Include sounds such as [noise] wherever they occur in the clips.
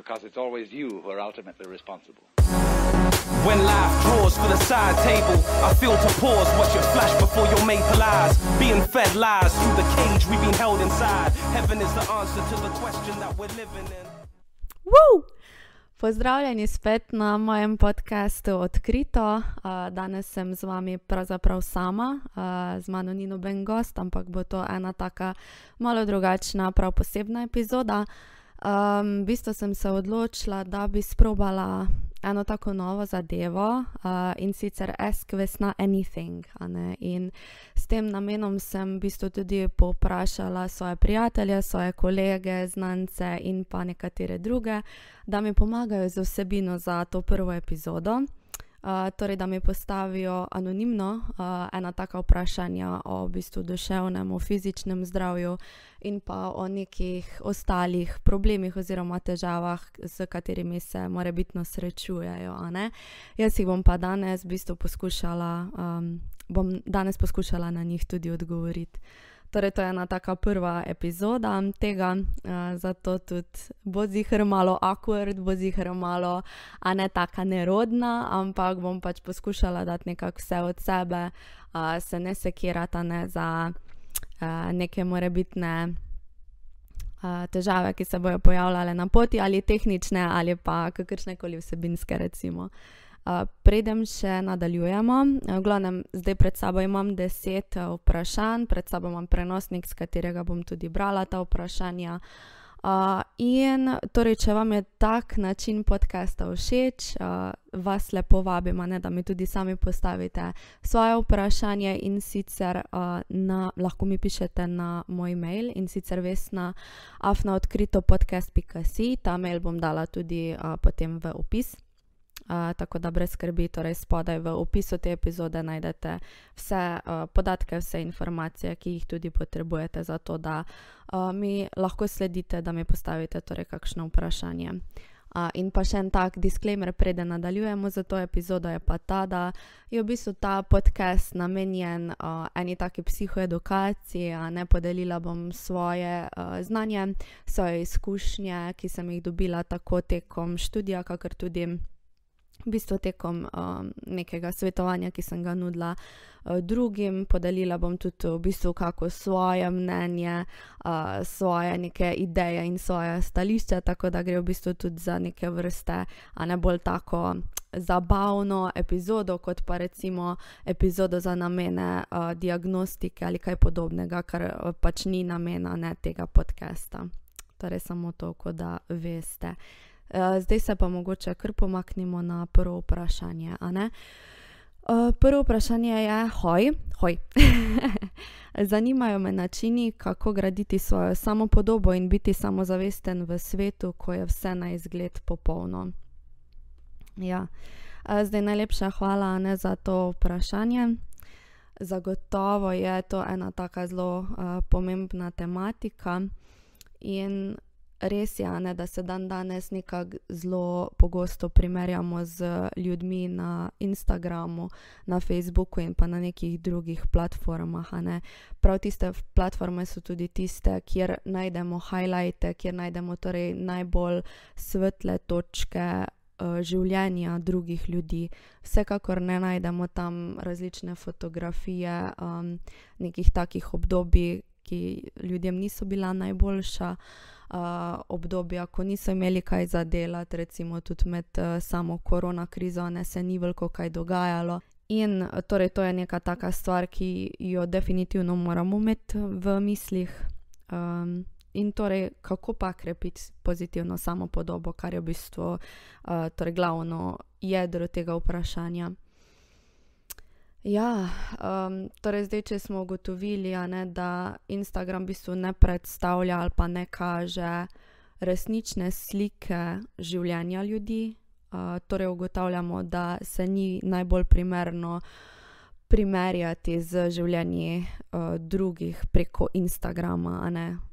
Because it's always you who are ultimately responsible. When life draws for the side table, I feel to pause, watch it flash before your maple eyes. Being fed lies through the cage we've been held inside. Heaven is the answer to the question that we're living in. Woo! Pozdravljeni spet na mojem podkastu Odkrito. Danes sem z vami pravzaprav sama, z mano ni noben gost, ampak bo to ena taka malo drugačna, prav posebna epizoda. Um, v bistvu sem se odločila, da bi sprobala eno tako novo zadevo uh, in sicer Ask Vesna Anything. In s tem namenom sem v bistvu tudi poprašala svoje prijatelje, svoje kolege, znance in pa nekatere druge, da mi pomagajo z vsebino za to prvo epizodo torej, da mi postavijo anonimno uh, ena taka vprašanja o v bistvu, duševnem, o fizičnem zdravju in pa o nekih ostalih problemih oziroma težavah, s katerimi se more biti srečujejo. Jaz jih bom pa danes v bistvu poskušala, um, bom danes poskušala na njih tudi odgovoriti. Torej, to je ena taka prva epizoda tega, uh, zato tudi bo zihar malo awkward, bo zihar malo, a ne tako nerodna, ampak bom pač poskušala dati nekako vse od sebe, uh, se ne sekirata ne za uh, neke morebitne. Eh, težave, ki se bodo pojavljale na poti, ali tehnične, ali pa kakršne koli vsebinske, recimo. Uh, Preden še nadaljujemo, v glavnem, zdaj pred sabo imam deset vprašanj, pred sabo imam prenosnik, s katerega bom tudi brala ta vprašanja. In torej, če vam je tak način podcasta všeč, vas lepo vabim, a ne, da mi tudi sami postavite svoje vprašanje, in sicer na, lahko mi pišete na moj mail, in sicer vesna afna odkrito podcast.si, ta mail bom dala tudi potem v opis tako da brez skrbi, torej spodaj v opisu te epizode najdete vse uh, podatke, vse informacije, ki jih tudi potrebujete za to, da uh, mi lahko sledite, da mi postavite torej kakšno vprašanje. Uh, in pa še en tak disclaimer, preden nadaljujemo za to epizodo, je pa ta, da je v bistvu ta podcast namenjen uh, eni taki psihoedukaciji, a ne podelila bom svoje uh, znanje, svoje izkušnje, ki sem jih dobila tako tekom študija, kakor tudi v bistvu tekom um, nekega svetovanja, ki sem ga nudila uh, drugim, podelila bom tudi v bistvu kako svoje mnenje, uh, svoje neke ideje in svoje stališče, tako da gre v bistvu tudi za neke vrste, a ne bolj tako. Zabavno epizodo, kot pa recimo epizodo za namene uh, diagnostike ali kaj podobnega, kar uh, pač ni namena ne, tega podcasta. Torej, samo to, da veste. Uh, Eh, zdaj se pa mogoče kar pomaknimo na prvo vprašanje. Uh, prvo vprašanje je, hoj, hoj. [laughs] zanimajo me načini, kako graditi svojo samopodobo in biti samozavesten v svetu, ko je vse na izgled popolno. Ja. Uh, zdaj, najlepša hvala ne, za to vprašanje. Zagotovo je to ena tako zelo uh, pomembna tematika. In res je, ne, da se dan danes nekako zelo pogosto primerjamo z ljudmi na Instagramu, na Facebooku in pa na nekih drugih platformah. Ne. Prav tiste platforme so tudi tiste, kjer najdemo highlighte, kjer najdemo torej najbolj svetle točke. Eh, življenja drugih ljudi. Vsekakor ne najdemo tam različne fotografije um, nekih takih obdobij, ki ljudem niso bila najboljša. Uh, uh, obdobja, ko niso imeli kaj za delati, recimo tudi med uh, samo korona krizo, ne se ni veliko kaj dogajalo. In eh, torej, to je neka taka stvar, ki jo definitivno moramo imeti v mislih. Um, in torej, kako pa krepiti pozitivno samopodobo, kar je v bistvu uh, torej glavno jedro tega vprašanja. Ja, um, torej zdaj, če smo ugotovili, ne, da Instagram v bistvu ne predstavlja ali pa ne kaže resnične slike življenja ljudi, uh, torej ugotavljamo, da se ni najbolj primerno primerjati z življenji uh, drugih preko Instagrama.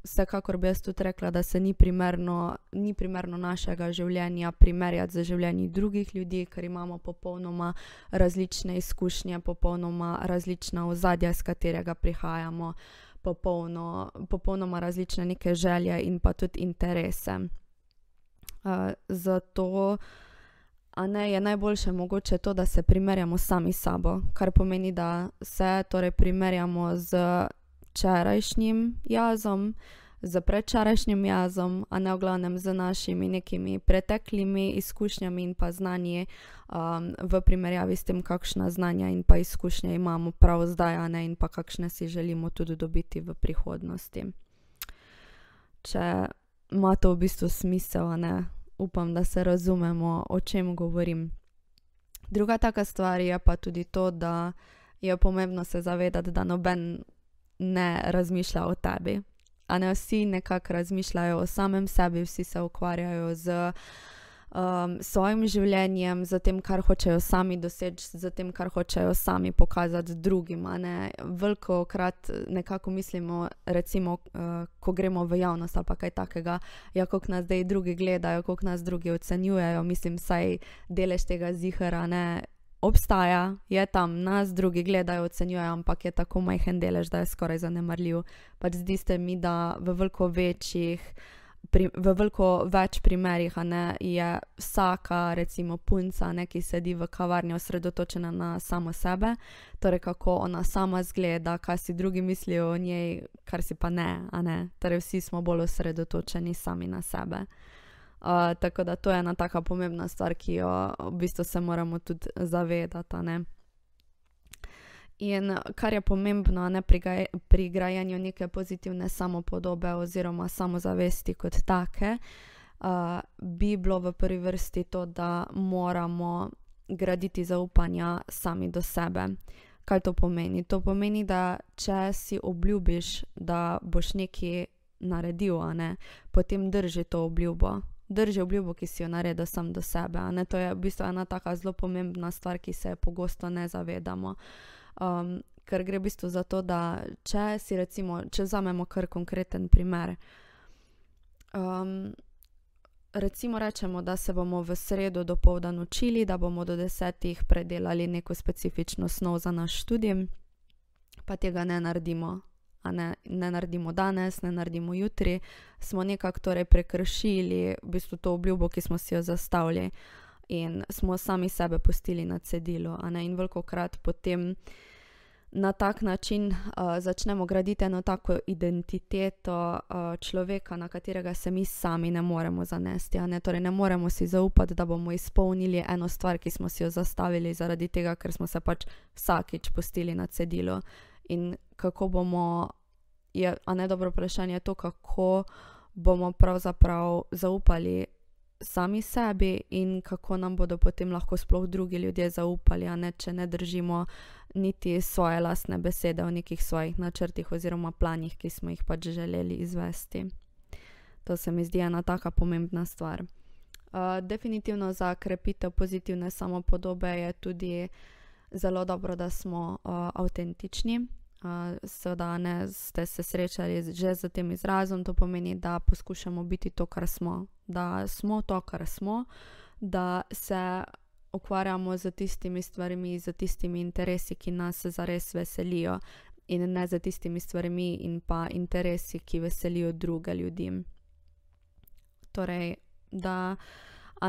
Vsekakor bi jaz tudi rekla, da se ni primerno, ni primerno našega življenja primerjati z življenji drugih ljudi, ker imamo popolnoma različne izkušnje, popolnoma različna ozadja, iz katerega prihajamo, popolno, popolnoma različne neke želje in pa tudi interese. Uh, zato a ne je najboljše mogoče to, da se primerjamo sami s sabo, kar pomeni, da se torej primerjamo z včerajšnjim jazom, z predčerajšnjim jazom, a ne v glavnem z našimi nekimi preteklimi izkušnjami in pa znanji um, v primerjavi s tem, kakšna znanja in pa izkušnje imamo prav zdaj, a ne in pa kakšne si želimo tudi dobiti v prihodnosti. Če ima to v bistvu smisel, a ne upam, da se razumemo, o čem govorim. Druga taka stvar je pa tudi to, da je pomembno se zavedati, da noben ne razmišlja o tebi. A ne vsi nekako razmišljajo o samem sebi, vsi se ukvarjajo z. Uh, um, svojim življenjem, za tem, kar hočejo sami doseči, za tem, kar hočejo sami pokazati drugim. Veliko krat eh, nekako mislimo, recimo, uh, ko gremo v javnost ali kaj takega, ja, kako nas zdaj drugi gledajo, kako nas drugi ocenjujejo. Mislim, saj delež tega zihara ne. Obstaja, je tam, nas drugi gledajo, ocenjujejo, ampak je tako majhen delež, da je skoraj zanemarljiv. Pač zdi se mi, da v veliko večjih uh, pri, v veliko več primerih ne, je vsaka, recimo, punca, ne, ki sedi v kavarni, osredotočena na samo sebe, torej kako ona sama zgleda, kaj si drugi mislijo o njej, kar si pa ne. ne. Torej, vsi smo bolj osredotočeni sami na sebe. Uh, tako da to je ena tako pomembna stvar, ki jo v bistvu se moramo tudi zavedati. In kar je pomembno ne, pri, pri grajenju neke pozitivne samopodobe oziroma samozavesti kot take, uh, bi bilo v prvi vrsti to, da moramo graditi zaupanja sami do sebe. Kaj to pomeni? To pomeni, da če si obljubiš, da boš nekaj naredil, ne, potem drži to obljubo. Drži obljubo, ki si jo naredil sam do sebe. To je v bistvu ena tako zelo pomembna stvar, ki se je pogosto ne zavedamo. Uh, Um, ker gre v bistvu za to, da če si recimo, če vzamemo kar konkreten primer. Um, recimo, rečemo, da se bomo v sredo do povdan učili, da bomo do desetih predelali neko specifično snov za naš študij, pa tega ne naredimo. Ne, ne naredimo danes, ne naredimo jutri, smo nekako torej prekršili v bistvu to obljubo, ki smo si jo zastavili. Uh, in smo sami sebe pustili na cedilu. In veliko krat potem na tak način uh, začnemo graditi eno tako identiteto uh, človeka, na katerega se mi sami ne moremo zanesti. Ne? Torej, ne moremo si zaupati, da bomo izpolnili eno stvar, ki smo si jo zastavili, zaradi tega, ker smo se pač vsakič pustili na cedilu. In kako bomo, je, a ne dobro vprašanje, to, kako bomo pravzaprav zaupali sami sebi in kako nam bodo potem lahko sploh drugi ljudje zaupali, ne, če ne držimo niti svoje lastne besede o nekih svojih načrtih oziroma planih, ki smo jih pač želeli izvesti. To se mi zdi ena taka pomembna stvar. Uh, definitivno za krepitev pozitivne samopodobe je tudi zelo dobro, da smo uh, avtentični, seveda ne ste se srečali že z tem izrazom, to pomeni, da poskušamo biti to, kar smo, da smo to, kar smo, da se ukvarjamo z tistimi stvarmi, z tistimi interesi, ki nas zares veselijo, in ne z tistimi stvarmi in pa interesi, ki veselijo druge ljudi. Torej, da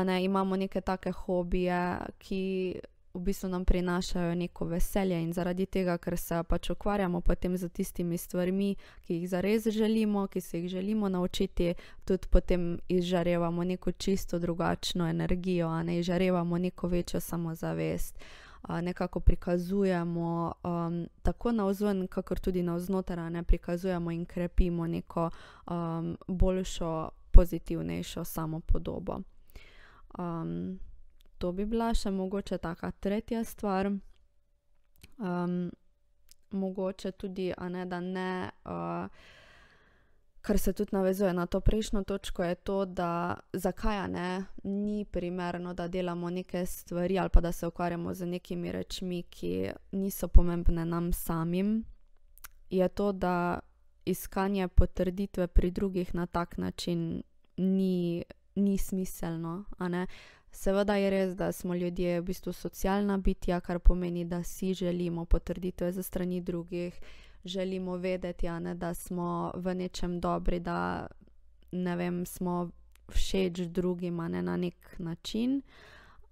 ne, imamo neke take hobije, ki v bistvu nam prinašajo neko veselje in zaradi tega, ker se pač ukvarjamo potem z tistimi stvarmi, ki jih zares želimo, ki se jih želimo naučiti, tudi potem izžarevamo neko čisto drugačno energijo, a ne izžarevamo neko večjo samozavest. Nekako prikazujemo um, tako na vzven, kako tudi na vznoter, ne prikazujemo in krepimo neko um, boljšo, pozitivnejšo samopodobo. Um, to bi bila še mogoče taka tretja stvar. Um, mogoče tudi, a ne da ne, uh, kar se tudi navezuje na to prejšnjo točko, je to, da zakaj ne, ni primerno, da delamo neke stvari ali pa da se ukvarjamo z nekimi rečmi, ki niso pomembne nam samim. Je to, da iskanje potrditve pri drugih na tak način ni, ni smiselno, a ne. Seveda je res, da smo ljudje v bistvu socialna bitja, kar pomeni, da si želimo potrditve za strani drugih, želimo vedeti, ne, da smo v nečem dobri, da vem, smo všeč drugim, a ne na nek način.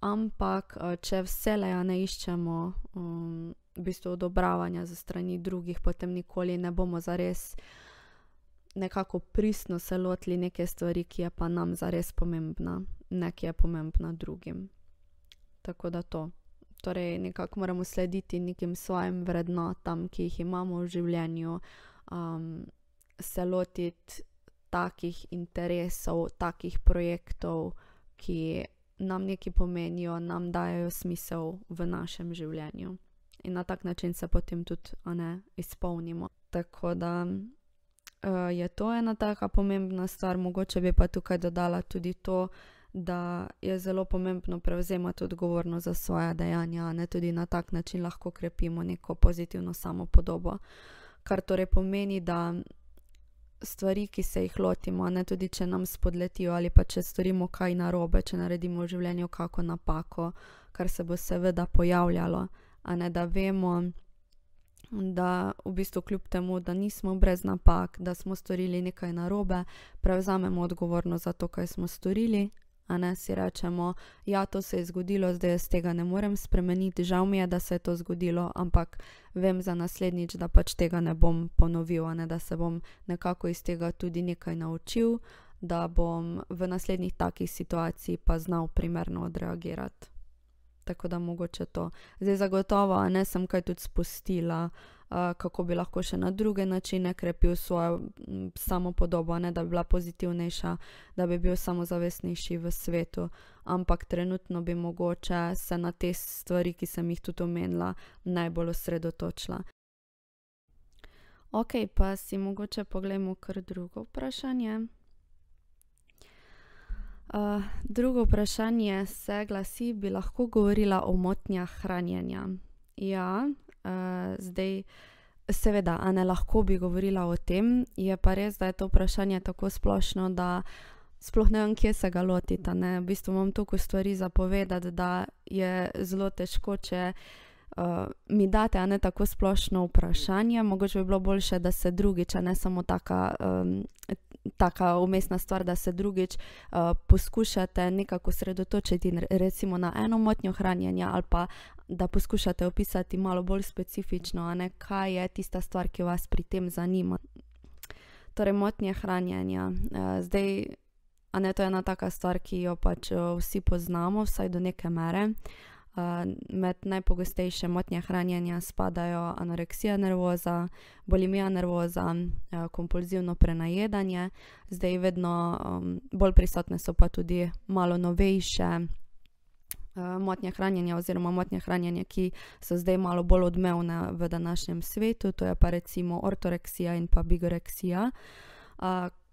Ampak eh, če vselej ne iščemo um, v bistvu odobravanja za strani drugih, potem nikoli ne bomo zares nekako pristno se lotili neke stvari, ki je pa nam zares pomembna, nekaj je pomembna drugim. Tako da to. Torej, nekako moramo slediti nekim svojim vrednotam, ki jih imamo v življenju, um, se lotiti takih interesov, takih projektov, ki nam nekaj pomenijo, nam dajo smisel v našem življenju. In na tak način se potem tudi ne izpolnimo. Tako da uh, je to ena taka pomembna stvar. Mogoče bi pa tukaj dodala tudi to, da je zelo pomembno prevzemati odgovornost za svoje dejanja, ne tudi na tak način lahko krepimo neko pozitivno samopodobo. Kar torej pomeni, da stvari, ki se jih lotimo, ne tudi če nam spodletijo ali pa če storimo kaj narobe, če naredimo v življenju kakšno napako, kar se bo seveda pojavljalo, a ne da vemo da v bistvu kljub temu, da nismo brez napak, da smo storili nekaj narobe, prevzamemo odgovornost za to, kaj smo storili. A ne si rečemo, da ja, to se je zgodilo, zdaj jaz tega ne morem spremeniti, žal mi je, da se je to zgodilo, ampak vem za naslednjič, da pač tega ne bom ponovil, ne, da se bom nekako iz tega tudi nekaj naučil, da bom v naslednjih takih situacijah pa znal primerno odreagirati tako da mogoče to. Zdaj, zagotovo, ne sem kaj tudi spustila, uh, kako bi lahko še na druge načine krepil svojo samopodobo, ne, da bi bila pozitivnejša, da bi bil samozavestnejši v svetu. Ampak trenutno bi mogoče se na te stvari, ki sem jih tudi omenila, najbolj osredotočila. Ok, pa si mogoče pogledamo kar drugo vprašanje. Eh, drugo vprašanje se glasi, bi lahko govorila o motnjah hranjenja. Ja, uh, zdaj, seveda, a ne lahko bi govorila o tem. Je pa res, da je to vprašanje tako splošno, da sploh ne vem, kje se ga lotiti. V bistvu imam toliko stvari za povedati, da je zelo težko, če uh, uh, mi date, a ne tako splošno vprašanje, mogoče bi bilo bolje, da se drugič, a ne samo taka. Um, Taka umestna stvar, da se drugič uh, poskušate nekako osredotočiti recimo na eno motnjo hranjenja, ali pa da poskušate opisati malo bolj specifično, ne, kaj je tista stvar, ki vas pri tem zanima. Torej, motnje hranjenja. Uh, zdaj, a ne to je ena taka stvar, ki jo pač vsi poznamo, vsaj do neke mere. Uh, Med najpogostejše motnje hranjenja spadajo anoreksija nervoza, bolimija nervoza, kompulzivno prenajedanje, zdaj vedno um, bolj prisotne so pa tudi malo novejše motnje hranjenja, oziroma motnje hranjenja, ki so zdaj malo bolj odmevne v današnjem svetu, to je pa recimo ortoreksija in pa bigoreksija.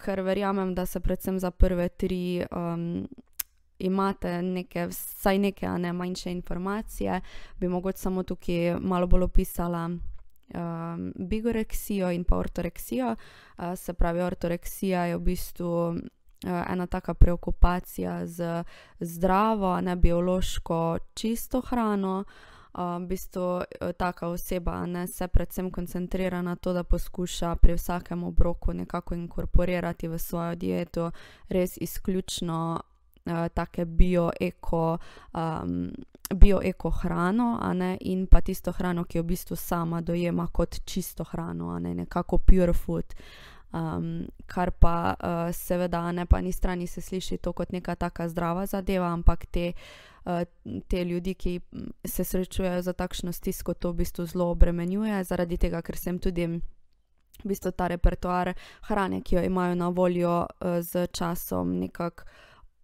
Ker verjamem, da se predvsem za prve tri. Um, imate neke, vsaj neke, a ne manjše informacije, bi mogoče samo tukaj malo bolj opisala. Um, bigoreksijo in pa ortoreksijo. Uh, se pravi, ortoreksija je v bistvu uh, ena taka preokupacija z zdravo, ne biološko čisto hrano. Uh, v bistvu taka oseba ne, se predvsem koncentrira na to, da poskuša pri vsakem obroku nekako inkorporirati v svojo dieto res izključno uh, take bio-eko. Um, Bio-eko hrano ne, in pa tisto hrano, ki jo v bistvu sama dojema kot čisto hrano, ne, nekako pure food. Um, kar pa uh, seveda ne, pa ni strani se sliši to kot neka taka zdrava zadeva, ampak te, uh, te ljudi, ki se srečujejo za takšno stisko, to v bistvu zelo obremenjuje, zaradi tega, ker sem tudi. V bistvu ta repertoar hrane, ki jo imajo na voljo z časom, nekako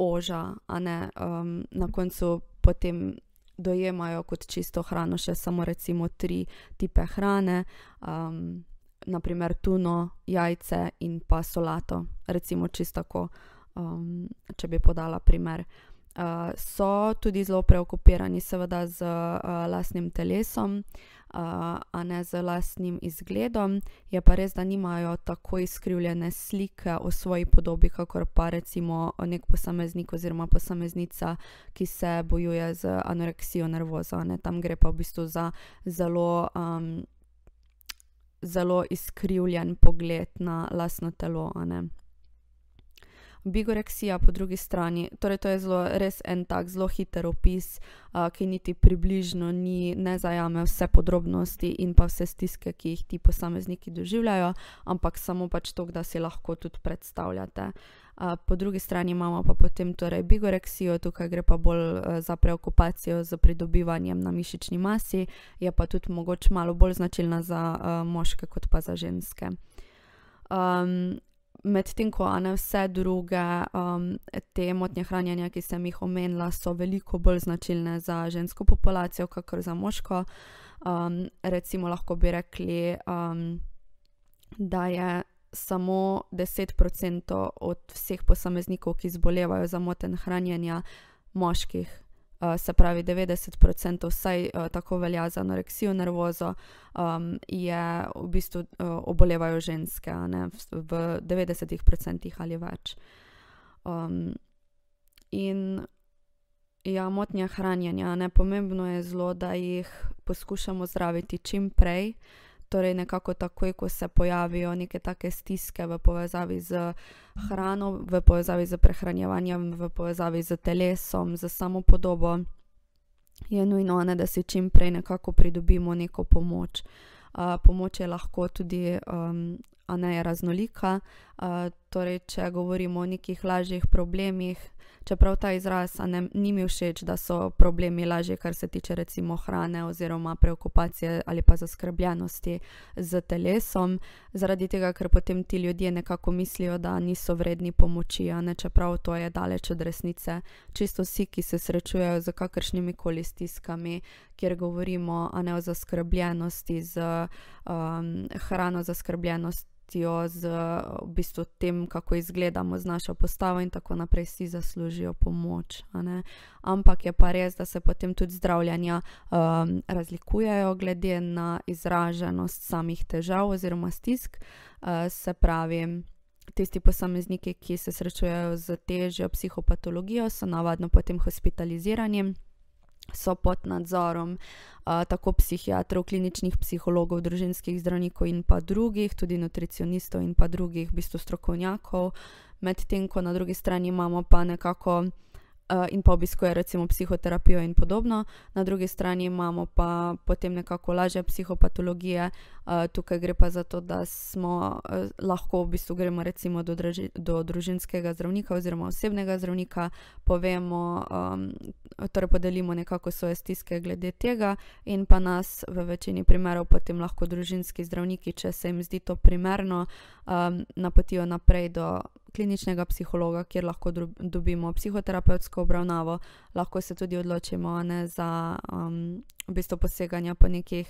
oža, a ne um, na koncu potem dojemajo kot čisto hrano, še samo recimo tri type hrane, um, naprimer tuno, jajce in pa solato, recimo čisto tako, um, če bi podala primer uh, so tudi zelo preokupirani, seveda z uh, lastnim telesom, uh, a ne z lastnim izgledom. Je pa res, da nimajo tako izkrivljene slike o svoji podobi, kot pa recimo nek posameznik oziroma posameznica, ki se bojuje z anoreksijo nervoza. Tam gre pa v bistvu za zelo. Um, Zelo izkrivljen pogled na lastno telo. Ne? bigoreksija po drugi strani. Torej, to je zelo, res en tak zelo hiter opis, uh, ki niti približno ni, ne zajame vse podrobnosti in pa vse stiske, ki jih ti posamezniki doživljajo, ampak samo pač to, da si lahko tudi predstavljate. Uh, po drugi strani imamo pa potem torej bigoreksijo, tukaj gre pa bolj uh, za preokupacijo, za pridobivanje na mišični masi, je pa tudi mogoče malo bolj značilna za uh, moške kot pa za ženske. Um, medtem ko vse druge um, te motnje hranjenja, ki sem jih omenila, so veliko bolj značilne za žensko populacijo, kakor za moško. Um, recimo, lahko bi rekli, um, da je samo 10% od vseh posameznikov, ki zbolevajo za moten hranjenja, moških. Eh, se pravi 90%, vsaj eh, tako velja za anoreksijo, nervozo, um, je v bistvu eh, obolevajo ženske, ne, v 90% ali več. Um, in ja, motnja hranjenja, ne pomembno je zelo, da jih poskušamo zdraviti čim prej. Uh, torej nekako takoj, ko se pojavijo neke take stiske v povezavi z hrano, v povezavi z prehranjevanjem, v povezavi z telesom, z samopodobo, je nujno, ne, da si čim prej nekako pridobimo neko pomoč. Uh, pomoč je lahko tudi, um, a ne je raznolika. Uh, torej, če govorimo o nekih lažjih problemih, čeprav ta izraz ne, ni mi všeč, da so problemi lažje, kar se tiče recimo hrane oziroma preokupacije ali pa zaskrbljenosti z telesom, zaradi tega, ker potem ti ljudje nekako mislijo, da niso vredni pomoči, ne, čeprav to je daleč od resnice. Čisto vsi, ki se srečujejo z kakršnimi koli stiskami, kjer govorimo ne, o zaskrbljenosti z um, hrano, zaskrbljenost vrstijo z v bistvu, tem, kako izgledamo z našo postavo, in tako naprej, si zaslužijo pomoč. Ampak je pa res, da se potem tudi zdravljenja um, razlikujejo glede na izraženost samih težav oziroma stisk. Uh, se pravi, tisti posamezniki, ki se srečujejo z težjo psihopatologijo, so navadno potem hospitalizirani so pod nadzorom uh, tako psihiatrov, kliničnih psihologov, družinskih zdravnikov in pa drugih, tudi nutricionistov in pa drugih, v bistvu strokovnjakov, medtem ko na drugi strani imamo pa nekako. Eh, in pa obiskuje recimo psihoterapijo in podobno, na drugi strani imamo pa potem nekako lažje psihopatologije, eh, tukaj gre pa za to, da smo eh, lahko v bistvu gremo recimo do, draži, do družinskega zdravnika oziroma osebnega zdravnika, povemo, ehm, torej podelimo nekako svoje stiske glede tega in pa nas v večini primerov potem lahko družinski zdravniki, če se jim zdi to primerno, ehm, napotijo naprej do kliničnega psihologa, kjer lahko dobimo psihoterapevtsko obravnavo, lahko se tudi odločimo ne, za um, v bistvu poseganja po nekih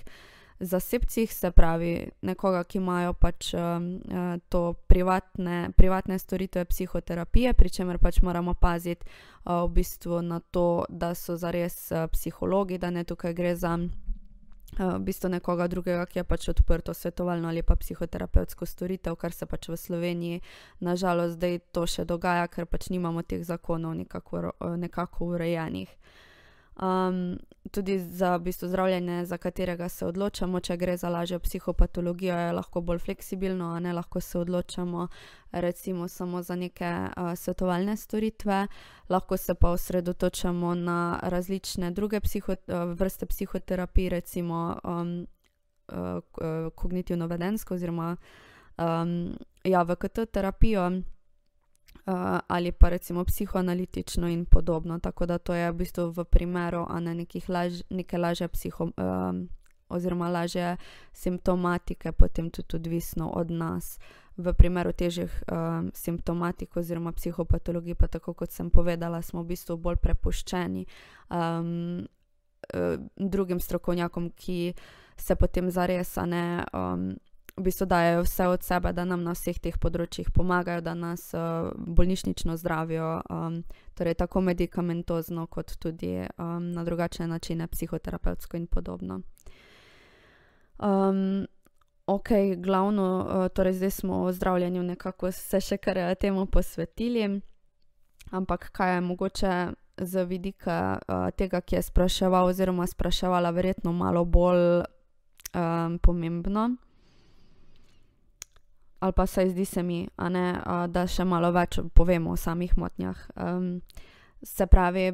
zasebcih, se pravi, nekoga, ki imajo pač um, eh, to privatne, privatne storitve psihoterapije, pri čemer pač moramo paziti uh, v bistvu na to, da so zares eh, psihologi, da ne tukaj gre za. Eh, v bistvu nekoga drugega, ki je pač odprto svetovalno ali pa psihoterapevtsko storitev, kar se pač v Sloveniji, nažalost, zdaj to še dogaja, ker pač nimamo teh zakonov nekako, nekako urejenih um, tudi za v bistvu zdravljenje, za katerega se odločamo. Če gre za lažjo psihopatologijo, je lahko bolj fleksibilno, ne lahko se odločamo recimo, samo za neke uh, svetovalne storitve, lahko se pa osredotočamo na različne druge psiho, uh, vrste psihoterapije, recimo um, uh, kognitivno-vedensko oziroma um, ja, VKT terapijo. Eh, ali pa recimo psihoanalitično in podobno. Tako da to je v bistvu v primeru ne, laž, neke lažje psiho. Um, Oziroma, lažje simptomatike, potem tudi odvisno od nas. V primeru težjih um, simptomatik, oziroma psihopatologij, pa tako kot sem povedala, smo v bistvu bolj prepuščeni um, drugim strokovnjakom, ki se potem zaresane. Um, v bistvu dajo vse od sebe, da nam na vseh teh področjih pomagajo, da nas eh, bolnišnično zdravijo, um, torej tako medicamentozno, kot tudi um, na drugačne načine, psihoterapevtsko in podobno. Um, ehm, Ok, glavno, eh, torej zdaj smo o zdravljenju nekako se še kar eh, temu posvetili, ampak kaj je mogoče z vidika tega, ki je spraševal, oziroma spraševala, verjetno malo bolj um, pomembno ali pa saj zdi se mi, ne, da še malo več povemo o samih motnjah. Um, se pravi,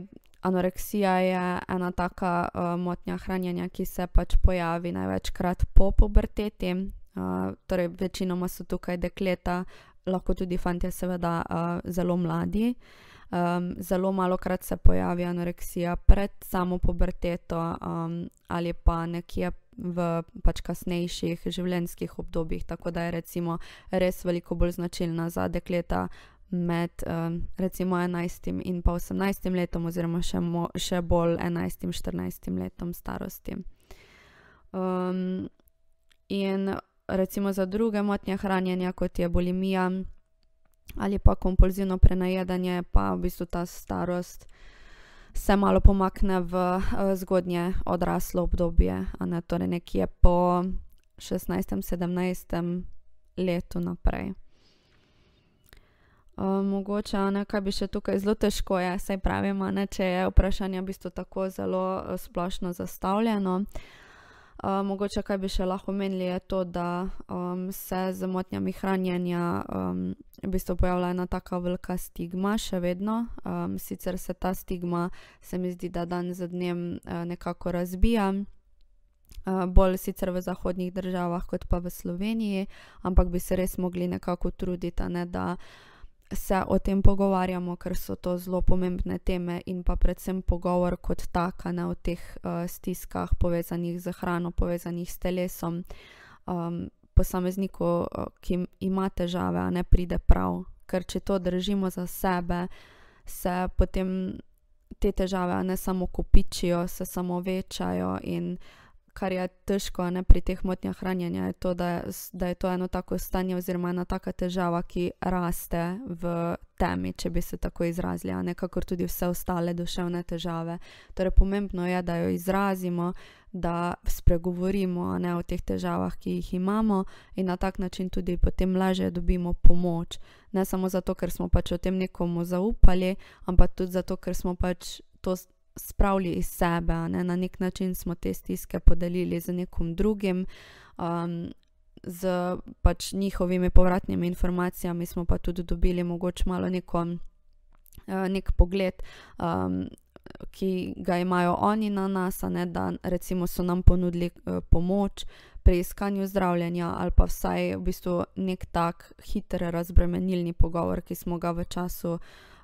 anoreksija je ena taka uh, motnja hranjenja, ki se pač pojavi največkrat po puberteti. Uh, torej, večinoma so tukaj dekleta, lahko tudi fanti, seveda, uh, zelo mladi. Uh, Um, zelo malo krat se pojavi anoreksija pred samo puberteto um, ali pa nekje v pač kasnejših življenjskih obdobjih, tako da je recimo res veliko bolj značilna za dekleta. Med um, recimo 11 in 18 letom, oziroma še, mo, še bolj 11-14 letom starosti. Um, in recimo za druge motnje hranjenja, kot je bulimija ali pa kompulzivno prenajedanje, pa v bistvu ta starost se malo pomakne v eh, zgodnje odraslo obdobje, ne, torej nekje po 16. in 17. letu naprej. Uh, mogoče ne, kaj bi še tukaj zelo težko je, saj pravimo, ne, če je vprašanje v bistvu tako zelo eh, splošno zastavljeno. Uh, Eh, mogoče kaj bi še lahko omenili, je to, da um, se z motnjami hranjenja um, v bistvu pojavlja ena tako velika stigma, še vedno. Um, sicer se ta stigma, se mi zdi, da dan za dnem uh, nekako razbija. Eh, bolj sicer v zahodnih državah, kot pa v Sloveniji, ampak bi se res mogli nekako truditi, ne, da uh, se o tem pogovarjamo, ker so to zelo pomembne teme in pa predvsem pogovor kot taka na teh uh, stiskah povezanih z hrano, povezanih s telesom. Um, posamezniku, eh, ki ima težave, ne pride prav, ker če to držimo za sebe, se potem te težave ne samo kopičijo, se samo večajo in uh, kar je težko ne, pri teh motnjah hranjenja, je to, da je, da je to eno tako stanje oziroma ena taka težava, ki raste v temi, če bi se tako izrazili, a nekako tudi vse ostale duševne težave. Torej, pomembno je, da jo izrazimo, da spregovorimo ne, o teh težavah, ki jih imamo in na tak način tudi potem lažje dobimo pomoč. Ne samo zato, ker smo pač o tem nekomu zaupali, ampak tudi zato, ker smo pač to spravili iz sebe, ne? na nek način smo te stiske podelili z nekom drugim, um, z pač njihovimi povratnimi informacijami smo pa tudi dobili mogoče malo neko, uh, eh, nek pogled. Um, Ki ga imajo oni na nas, ne, da recimo so nam ponudili eh, pomoč pri iskanju zdravljenja, ali pa vsaj v bistvu nek tak hiter razbremenilni pogovor, ki smo ga v času,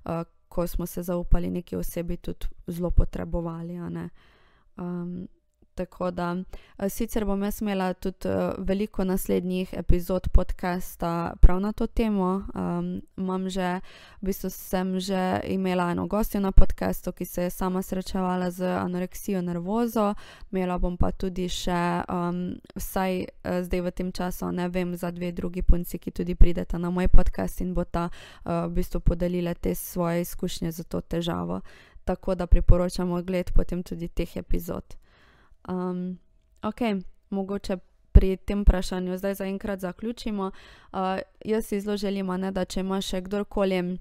eh, ko smo se zaupali neki osebi, tudi zelo potrebovali. Um, Tako da eh, sicer bom jaz imela tudi eh, veliko naslednjih epizod podcasta prav na to temo. Um, imam že, v bistvu sem že imela eno gostjo na podcastu, ki se je sama srečevala z anoreksijo nervozo, imela bom pa tudi še, um, vsaj eh, zdaj v tem času, ne vem, za dve drugi punci, ki tudi prideta na moj podcast in bo ta uh, v bistvu podelila te svoje izkušnje za to težavo. Tako da priporočamo ogled potem tudi teh epizod. Um, ok, mogoče pri tem vprašanju zdaj zaenkrat zaključimo. Uh, jaz si zelo želim, ne, da če ima še kdorkoli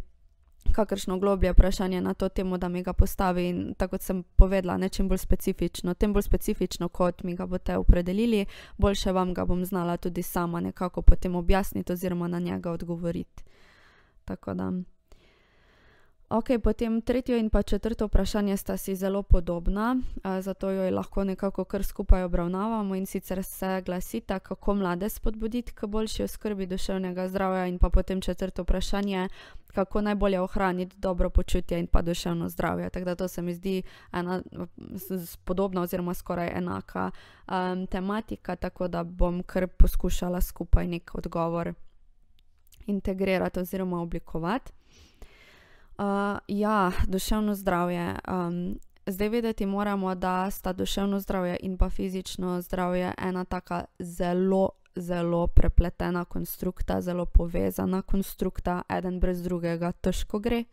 kakršno globlje vprašanje na to temo, da mi ga postavi. In, tako kot sem povedala, ne čim bolj specifično, tem bolj specifično, kot mi ga boste opredelili, boljše vam ga bom znala tudi sama nekako potem objasniti oziroma na njega odgovoriti. Tako da. Ok, potem tretje in pa četrto vprašanje sta si zelo podobna, zato jo lahko nekako kar skupaj obravnavamo in sicer se glasita, kako mlade spodbuditi k boljši oskrbi duševnega zdravja in pa potem četrto vprašanje, kako najbolje ohraniti dobro počutje in pa duševno zdravje. Tako da to se mi zdi ena podobna oziroma skoraj enaka um, tematika, tako da bom kar poskušala skupaj nek odgovor integrirati oziroma oblikovati. Uh, ja, duševno zdravje. Um, zdaj vedeti moramo, da sta duševno zdravje in pa fizično zdravje ena taka zelo, zelo prepletena konstrukta, zelo povezana konstrukta, eden brez drugega težko gre.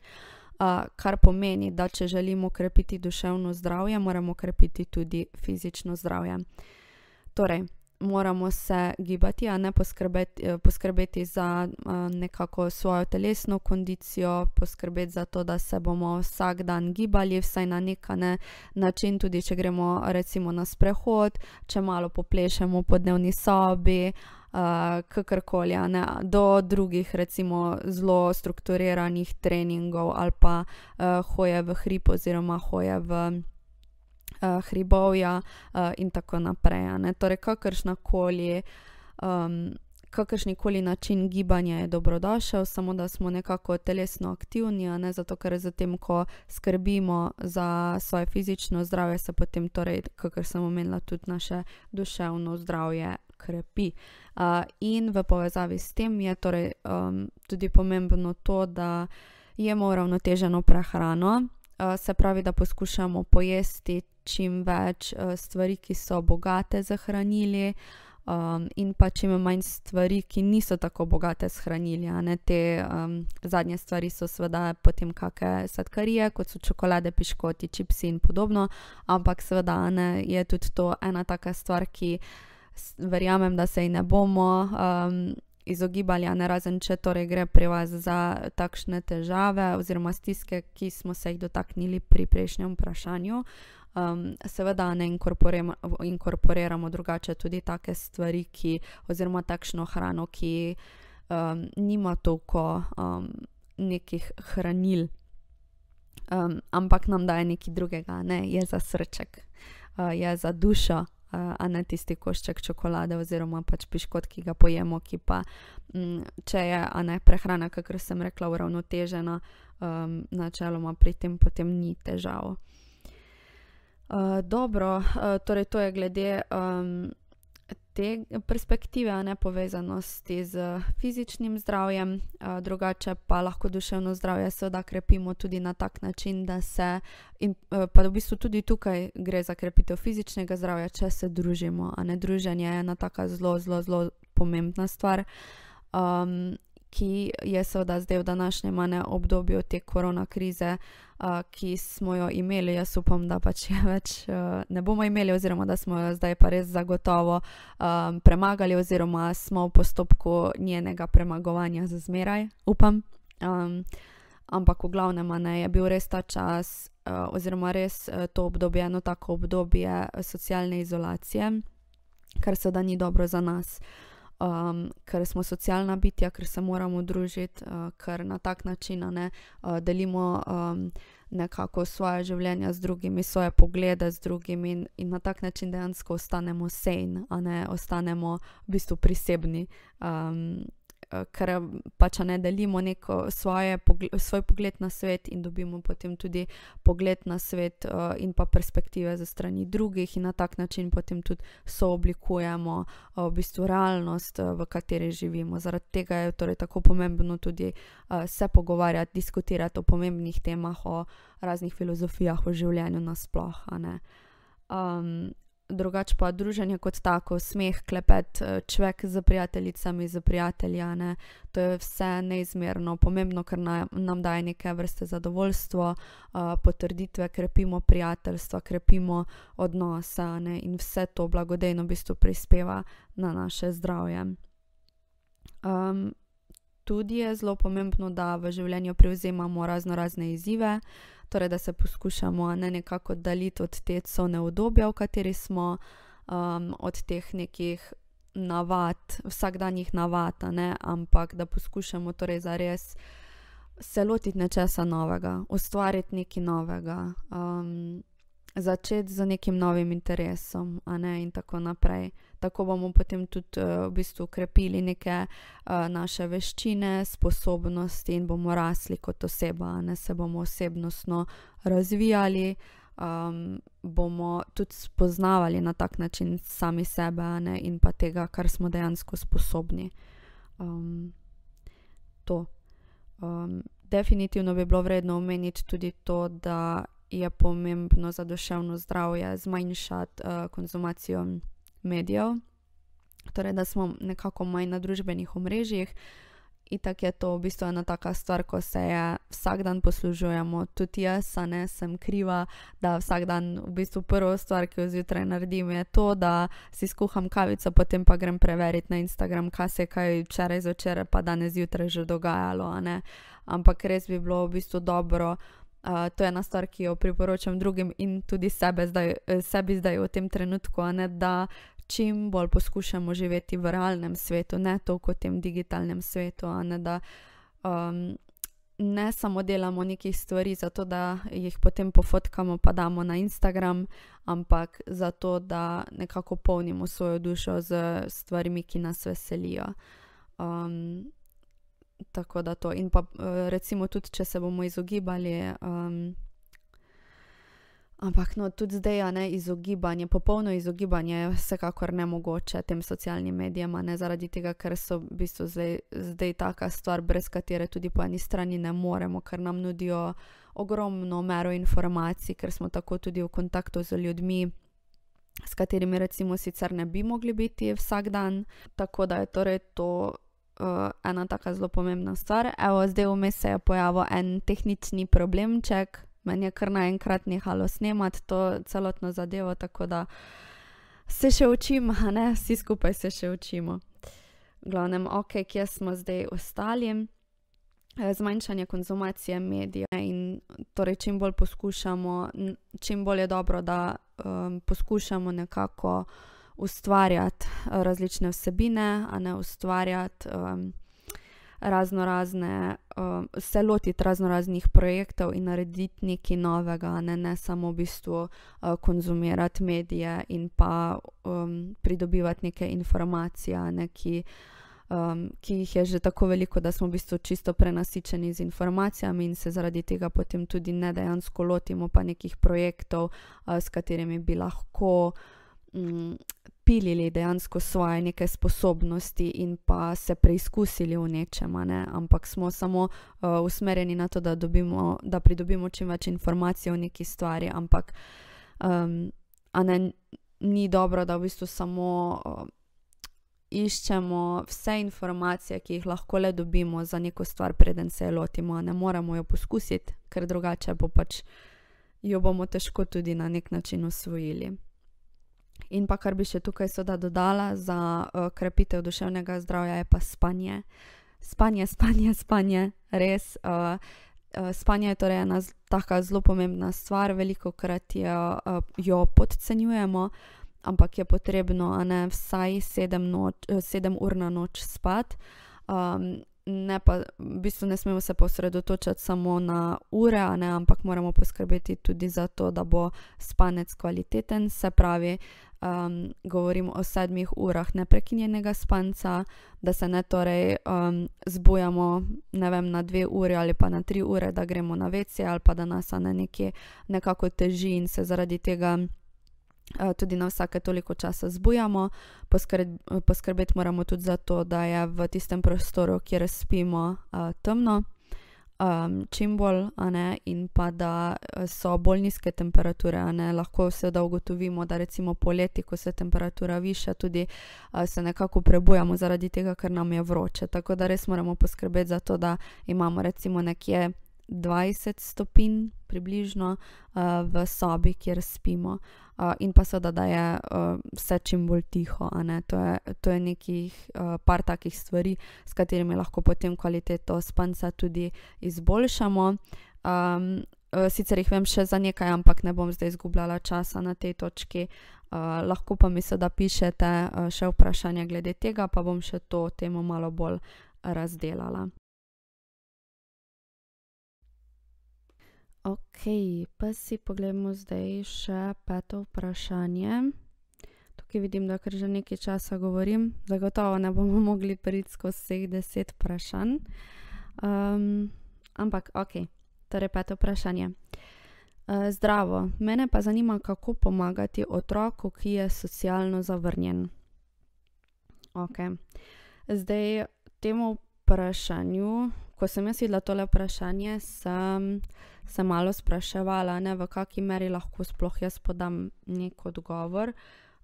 Uh, kar pomeni, da če želimo krepiti duševno zdravje, moramo krepiti tudi fizično zdravje. Torej, moramo se gibati, a ne poskrbeti, eh, poskrbeti za eh, nekako svojo telesno kondicijo, poskrbeti za to, da se bomo vsak dan gibali, vsaj na nek ne, način, tudi če gremo recimo na sprehod, če malo poplešemo po dnevni sobi. Uh, Kakorkoli, do drugih, recimo, zelo strukturiranih treningov ali pa uh, hoje v hrib, oziroma hoje v uh, hribovja uh, in tako naprej. Torej, Kakršen koli um, način gibanja je dobrodošel, samo da smo nekako telesno aktivni, ne? zato ker z tem, ko skrbimo za svoje fizično zdravje, se potem, torej, kakor sem omenila, tudi naše duševno zdravje. Krepi. Uh, in v povezavi s tem je torej, um, tudi pomembno to, da jemo uravnoteženo prehrano, uh, se pravi, da poskušamo pojesti čim več uh, stvari, ki so bogate, zahranili, um, in pa čim manj stvari, ki niso tako bogate, shranili. Te um, zadnje stvari so seveda potem kakšne sladkarije, kot so čokolade, piškoti, čipsi in podobno, ampak seveda ne, je tudi to ena taka stvar, ki verjamem, da se ji ne bomo. Um, Izogibali, ne razen, če torej gre pri vas za takšne težave oziroma stiske, ki smo se jih dotaknili pri prejšnjem vprašanju. Uh, Um, seveda ne inkorporiramo, inkorporiramo drugače tudi take stvari, ki, oziroma takšno hrano, ki um, nima toliko um, nekih hranil, um, ampak nam daje nekaj drugega, ne? je za srček, uh, je za dušo. A ne tisti košček čokolade, oziroma pač piškot, ki ga pojemo, ki pa, če je ne, prehrana, kakor sem rekla, uravnotežena, um, načeloma pri tem potem ni težava. Eh, dobro, uh, torej to je glede um, te perspektive, ne povezanosti z fizičnim zdravjem, uh, drugače pa lahko duševno zdravje seveda krepimo tudi na tak način, da se, in, uh, pa v bistvu tudi tukaj gre za krepitev fizičnega zdravja, če se družimo, a ne druženje je ena tako zelo, zelo, zelo pomembna stvar. Um, ki je seveda zdaj v današnjem obdobju te korona krize, uh, ki smo jo imeli. Jaz upam, da pač je več uh, ne bomo imeli, oziroma da smo jo zdaj pa res zagotovo um, premagali, oziroma smo v postopku njenega premagovanja za zmeraj, upam. Um, ampak v glavnem ne, je bil res ta čas, uh, oziroma res uh, to obdobje, eno tako obdobje socialne izolacije, kar se da ni dobro za nas. Uh, um, ker smo socialna bitja, ker se moramo družiti, uh, ker na tak način ne, uh, delimo um, nekako svoje življenje z drugimi, svoje poglede z drugimi in, in na tak način dejansko ostanemo sejni, a ne ostanemo v bistvu prisebni. Um, Eh, ker eh, pač ne delimo neko svoje, svoj pogled na svet in dobimo potem tudi pogled na svet eh, in pa perspektive za strani drugih in na tak način potem tudi sooblikujemo v bistvu realnost, v kateri živimo. Zaradi tega je torej tako pomembno tudi se pogovarjati, diskutirati o pomembnih temah, o raznih filozofijah, o življenju nasploh. Um, drugače pa druženje kot tako, smeh, klepet, eh, človek z prijateljicami, z prijatelji. To je vse neizmerno pomembno, ker nam daje neke vrste zadovoljstvo, eh, potrditve, krepimo prijateljstva, krepimo odnose ne? in vse to blagodejno v bistvu prispeva na naše zdravje. Um, tudi je zelo pomembno, da v življenju prevzemamo razno razne izzive torej da se poskušamo ne, nekako oddaljiti od te cone obdobja, v kateri smo, um, od teh nekih navad, vsakdanjih navad, ne, ampak da poskušamo torej za res se lotiti nečesa novega, ustvariti nekaj novega. Um, Začeti z nekim novim interesom, ne, in tako naprej. Uh, tako bomo potem tudi eh, v bistvu krepili neke eh, naše veščine, sposobnosti in bomo rasli kot oseba, ne se bomo osebnostno razvijali. Um, bomo tudi spoznavali na tak način sami sebe ne, in pa tega, kar smo dejansko sposobni. Um, to. Um, definitivno bi bilo vredno omeniti tudi to, da je pomembno za duševno zdravje zmanjšati uh, konzumacijo medijev, torej da smo nekako manj na družbenih omrežjih. In tako je to v bistvu ena taka stvar, ko se je vsak dan poslužujemo, tudi jaz, a ne sem kriva, da vsak dan v bistvu prvo stvar, ki jo zjutraj naredim, je to, da si skuham kavico, potem pa grem preveriti na Instagram, kaj se je kaj včeraj zvečer, pa danes zjutraj že dogajalo. Ampak res bi bilo v bistvu dobro, Uh, to je ena stvar, ki jo priporočam drugim in tudi zdaj, sebi zdaj v tem trenutku, ne, da čim bolj poskušamo živeti v realnem svetu, ne toliko v tem digitalnem svetu, ne, da um, ne samo delamo nekih stvari, zato da jih potem pofotkamo in damo na Instagram, ampak zato da nekako polnimo svojo dušo z stvarmi, ki nas veselijo. Um, tako da to. In pa eh, recimo tudi, če se bomo izogibali. Um, Ampak no, tudi zdaj je izogibanje, popolno izogibanje, vsekakor ne mogoče tem socialnim medijem, ne zaradi tega, ker so v bistvu zdaj, zdaj taka stvar, brez katere tudi po eni strani ne moremo, ker nam nudijo ogromno mero informacij, ker smo tako tudi v kontaktu z ljudmi, s katerimi recimo sicer ne bi mogli biti vsak dan. Tako da je torej to uh, ena tako zelo pomembna stvar. Evo, zdaj vmes se je pojavil en tehnični problemček, meni je kar naenkrat nehalo snemati to celotno zadevo, tako da se še učimo, ne, vsi skupaj se še učimo. Glavnem, ok, kje smo zdaj ostali. Eh, zmanjšanje konzumacije medijev in torej čim bolj poskušamo, čim bolj je dobro, da um, poskušamo nekako uh, ustvarjati eh, različne vsebine, a ne ustvarjati um, razno razne, um, se lotiti razno raznih projektov in narediti nekaj novega, ne, ne samo v bistvu uh, konzumirati medije in pa um, pridobivati neke informacije, ne, ki. Um, ki jih je že tako veliko, da smo v bistvu čisto prenasičeni z informacijami, in se zaradi tega potem tudi ne dejansko lotimo pa nekih projektov, uh, s katerimi bi lahko uh, mm, pilili dejansko svoje neke sposobnosti in pa se preizkusili v nečem, ne? ampak smo samo uh, usmerjeni na to, da, dobimo, da pridobimo čim več informacij o neki stvari, ampak um, ne, ni dobro, da v bistvu samo. Uh, Iščemo vse informacije, ki jih lahko le dobimo za neko stvar, preden se je lotimo, ne moramo jo poskusiti, ker drugače bo pač jo bomo težko tudi na nek način usvojili. In pa kar bi še tukaj soda dodala za uh, krepitev duševnega zdravja, je pa spanje. Spanje, spanje, spanje, res. Uh, Spanje je torej ena tako zelo pomembna stvar, veliko krat jo, jo podcenjujemo, ampak je potrebno ne, vsaj sedem, noč, sedem ur na noč spati. Um, ehm, ne pa, v bistvu ne smemo se posredotočiti samo na ure, ne, ampak moramo poskrbeti tudi za to, da bo spanec kvaliteten, se pravi, um, govorimo o sedmih urah neprekinjenega spanca, da se ne torej um, zbujamo ne vem, na dve uri ali pa na tri ure, da gremo na večje ali pa da nas na neki nekako teži in se zaradi tega. Eh, tudi na vsake toliko časa zbujamo, poskrbi, poskrbeti moramo tudi za to, da je v tistem prostoru, kjer spimo, eh, temno. Um, čim bolj, ne, in pa da eh, so bolj nizke temperature. Ne, lahko se da ugotovimo, da recimo poleti, ko se temperatura viša, tudi uh, se nekako prebujamo zaradi tega, ker nam je vroče. Tako da res moramo poskrbeti za to, da imamo recimo nekje 20 stopinj približno uh, v sobi, kjer spimo. Uh, in pa seveda, da je uh, vse čim bolj tiho. To je, to je nekih uh, par takih stvari, s katerimi lahko potem kvaliteto spanca tudi izboljšamo. Um, sicer jih vem še za nekaj, ampak ne bom zdaj izgubljala časa na tej točki. Uh, lahko pa mi seveda pišete uh, še vprašanja glede tega, pa bom še to temo malo bolj razdelala. Ok, pa si pogledamo zdaj še peto vprašanje. Tukaj vidim, da kar že nekaj časa govorim, zagotovo ne bomo [laughs] mogli priti skozi vseh deset vprašanj. Um, ampak ok, torej peto vprašanje. Eh, zdravo, mene pa zanima, kako pomagati otroku, ki je socialno zavrnjen. Okay. Zdaj, temu vprašanju ko sem jaz videla tole vprašanje, sem se malo spraševala, ne, v kakšni meri lahko sploh jaz podam nek odgovor.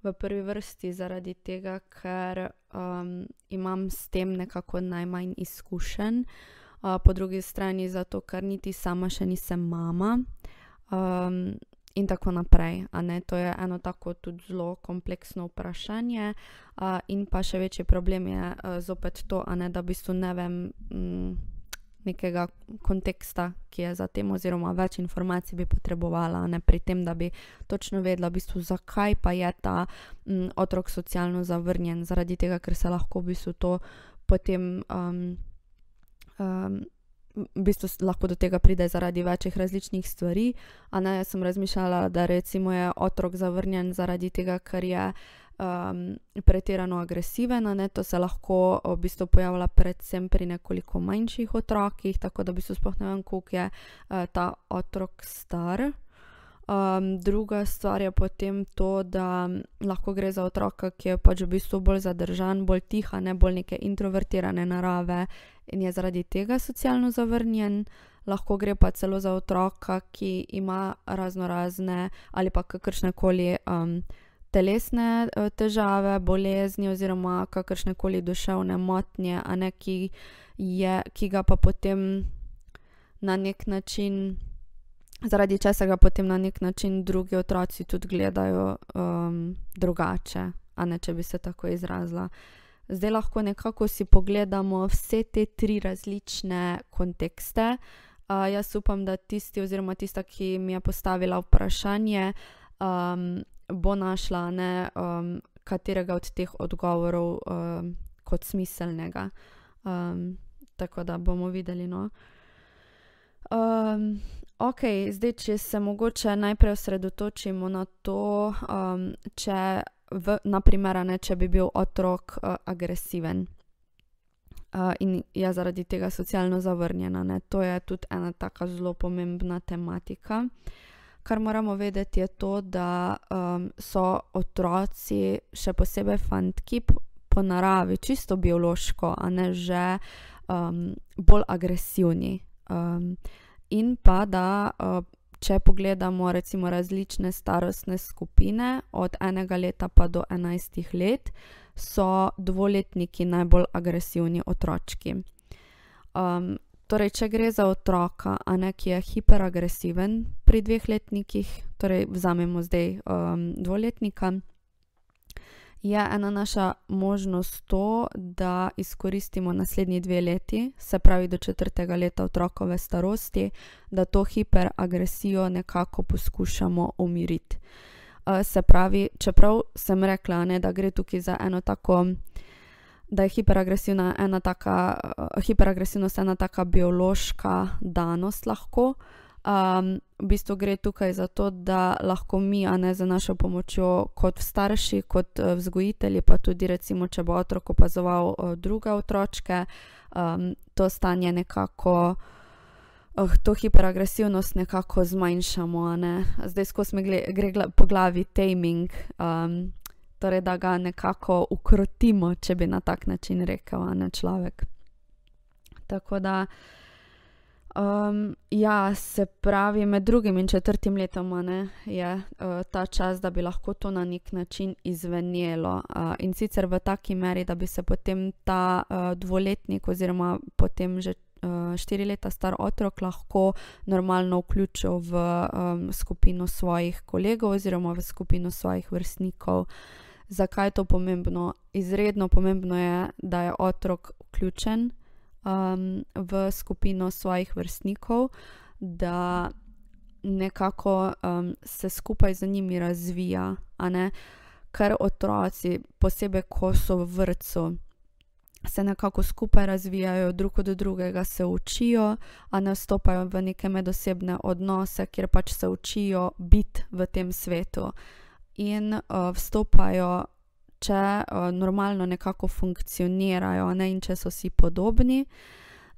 V prvi vrsti zaradi tega, ker um, imam s tem nekako najmanj izkušen, uh, po drugi strani zato, ker niti sama še nisem mama. Um, in tako naprej. To je eno tako tudi zelo kompleksno vprašanje, uh, in pa še večji problem je uh, zopet to, ne, da v bistvu ne vem. Mm, nekega konteksta, ki je za tem, oziroma več informacij bi potrebovala, ne pri tem, da bi točno vedela, v bistvu, zakaj pa je ta m, mm, otrok socialno zavrnjen, zaradi tega, ker se lahko v bistvu to potem. Um, um, v bistvu lahko do tega pride zaradi večjih različnih stvari. Ne, jaz sem razmišljala, da recimo je otrok zavrnjen zaradi tega, ker je um, pretirano agresiven. Ne, to se lahko v bistvu pojavlja predvsem pri nekoliko manjših otrokih, tako da v bistvu spohnem, koliko je uh, ta otrok star. Um, druga stvar je potem to, da lahko gre za otroka, ki je pač v bistvu bolj zadržan, bolj tiha, ne bolj neke introvertirane narave in je zaradi tega socialno zavrnjen. Lahko gre pa celo za otroka, ki ima razno razne ali pa kakršne koli um, telesne e, težave, bolezni oziroma kakršne koli duševne motnje, a ne ki, je, ki ga pa potem na nek način zaradi česar ga potem na nek način drugi otroci tudi gledajo um, drugače, a ne če bi se tako izrazila. Zdaj lahko nekako si pogledamo vse te tri različne kontekste. Uh, jaz upam, da tisti, oziroma tista, ki mi je postavila vprašanje, um, bo našla ne, um, katerega od teh odgovorov um, kot smiselnega. Um, tako da bomo videli. No. Um, Ok, zdaj, če se mogoče najprej osredotočimo na to, um, če, v, naprimer, ne, če bi bil otrok uh, agresiven uh, in je zaradi tega socialno zavrnjena. Ne. To je tudi ena tako zelo pomembna tematika. Kar moramo vedeti, je to, da um, so otroci, še posebej fantki, po naravi, čisto biološko, a ne že um, bolj agresivni. Um, in pa da. Uh, Če pogledamo recimo različne starostne skupine, od enega leta pa do enajstih let, so dvoletniki najbolj agresivni otročki. Um, torej, če gre za otroka, a ne ki je hiperagresiven pri dveh letnikih, torej vzamemo zdaj um, dvoletnika je ena naša možnost to, da izkoristimo naslednji dve leti, se pravi do četrtega leta otrokove starosti, da to hiperagresijo nekako poskušamo umiriti. Se pravi, čeprav sem rekla, ne, da gre tukaj za eno tako. Da je hiperagresivna ena taka, hiperagresivnost ena taka biološka danost, lahko uh, Um, v bistvu gre tukaj za to, da lahko mi, a ne za našo pomočjo, kot starši, kot eh, vzgojitelji, pa tudi recimo, če bo otrok opazoval uh, druge otročke, um, to stanje nekako. Oh, to hiperagresivnost nekako zmanjšamo, ne? zdaj skozi me gre po glavi taming, um, torej da ga nekako ukrotimo, če bi na tak način rekel, a ne človek. Tako da. Um, ja, se pravi, med drugim in četrtim letom ne, je uh, ta čas, da bi lahko to na nek način izvenjelo uh, in sicer v taki meri, da bi se potem ta uh, dvoletnik oziroma potem že. Eh, štiri leta star otrok lahko normalno vključijo v um, skupino svojih kolegov oziroma v skupino svojih vrstnikov. Zakaj je to pomembno? Izredno pomembno je, da je otrok vključen, uh, um, v skupino svojih vrstnikov, da nekako um, se skupaj z njimi razvija, ker otroci, posebej ko so v vrtu. Se nekako skupaj razvijajo, drug od drugega se učijo, a ne vstopajo v neke medosebne odnose, kjer pač se učijo biti v tem svetu. In uh, vstopajo če uh, eh, normalno nekako funkcionirajo ne? in če so si podobni,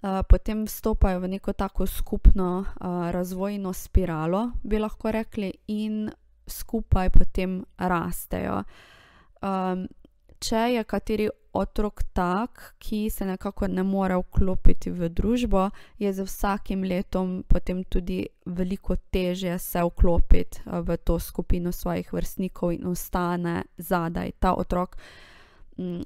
uh, potem vstopajo v neko tako skupno uh, razvojno spiralo, bi lahko rekli, in skupaj potem rastejo. Um, če je kateri otrok tak, ki se nekako ne more vklopiti v družbo, je z vsakim letom potem tudi veliko teže se vklopiti eh, v to skupino svojih vrstnikov in ostane zadaj. Ta otrok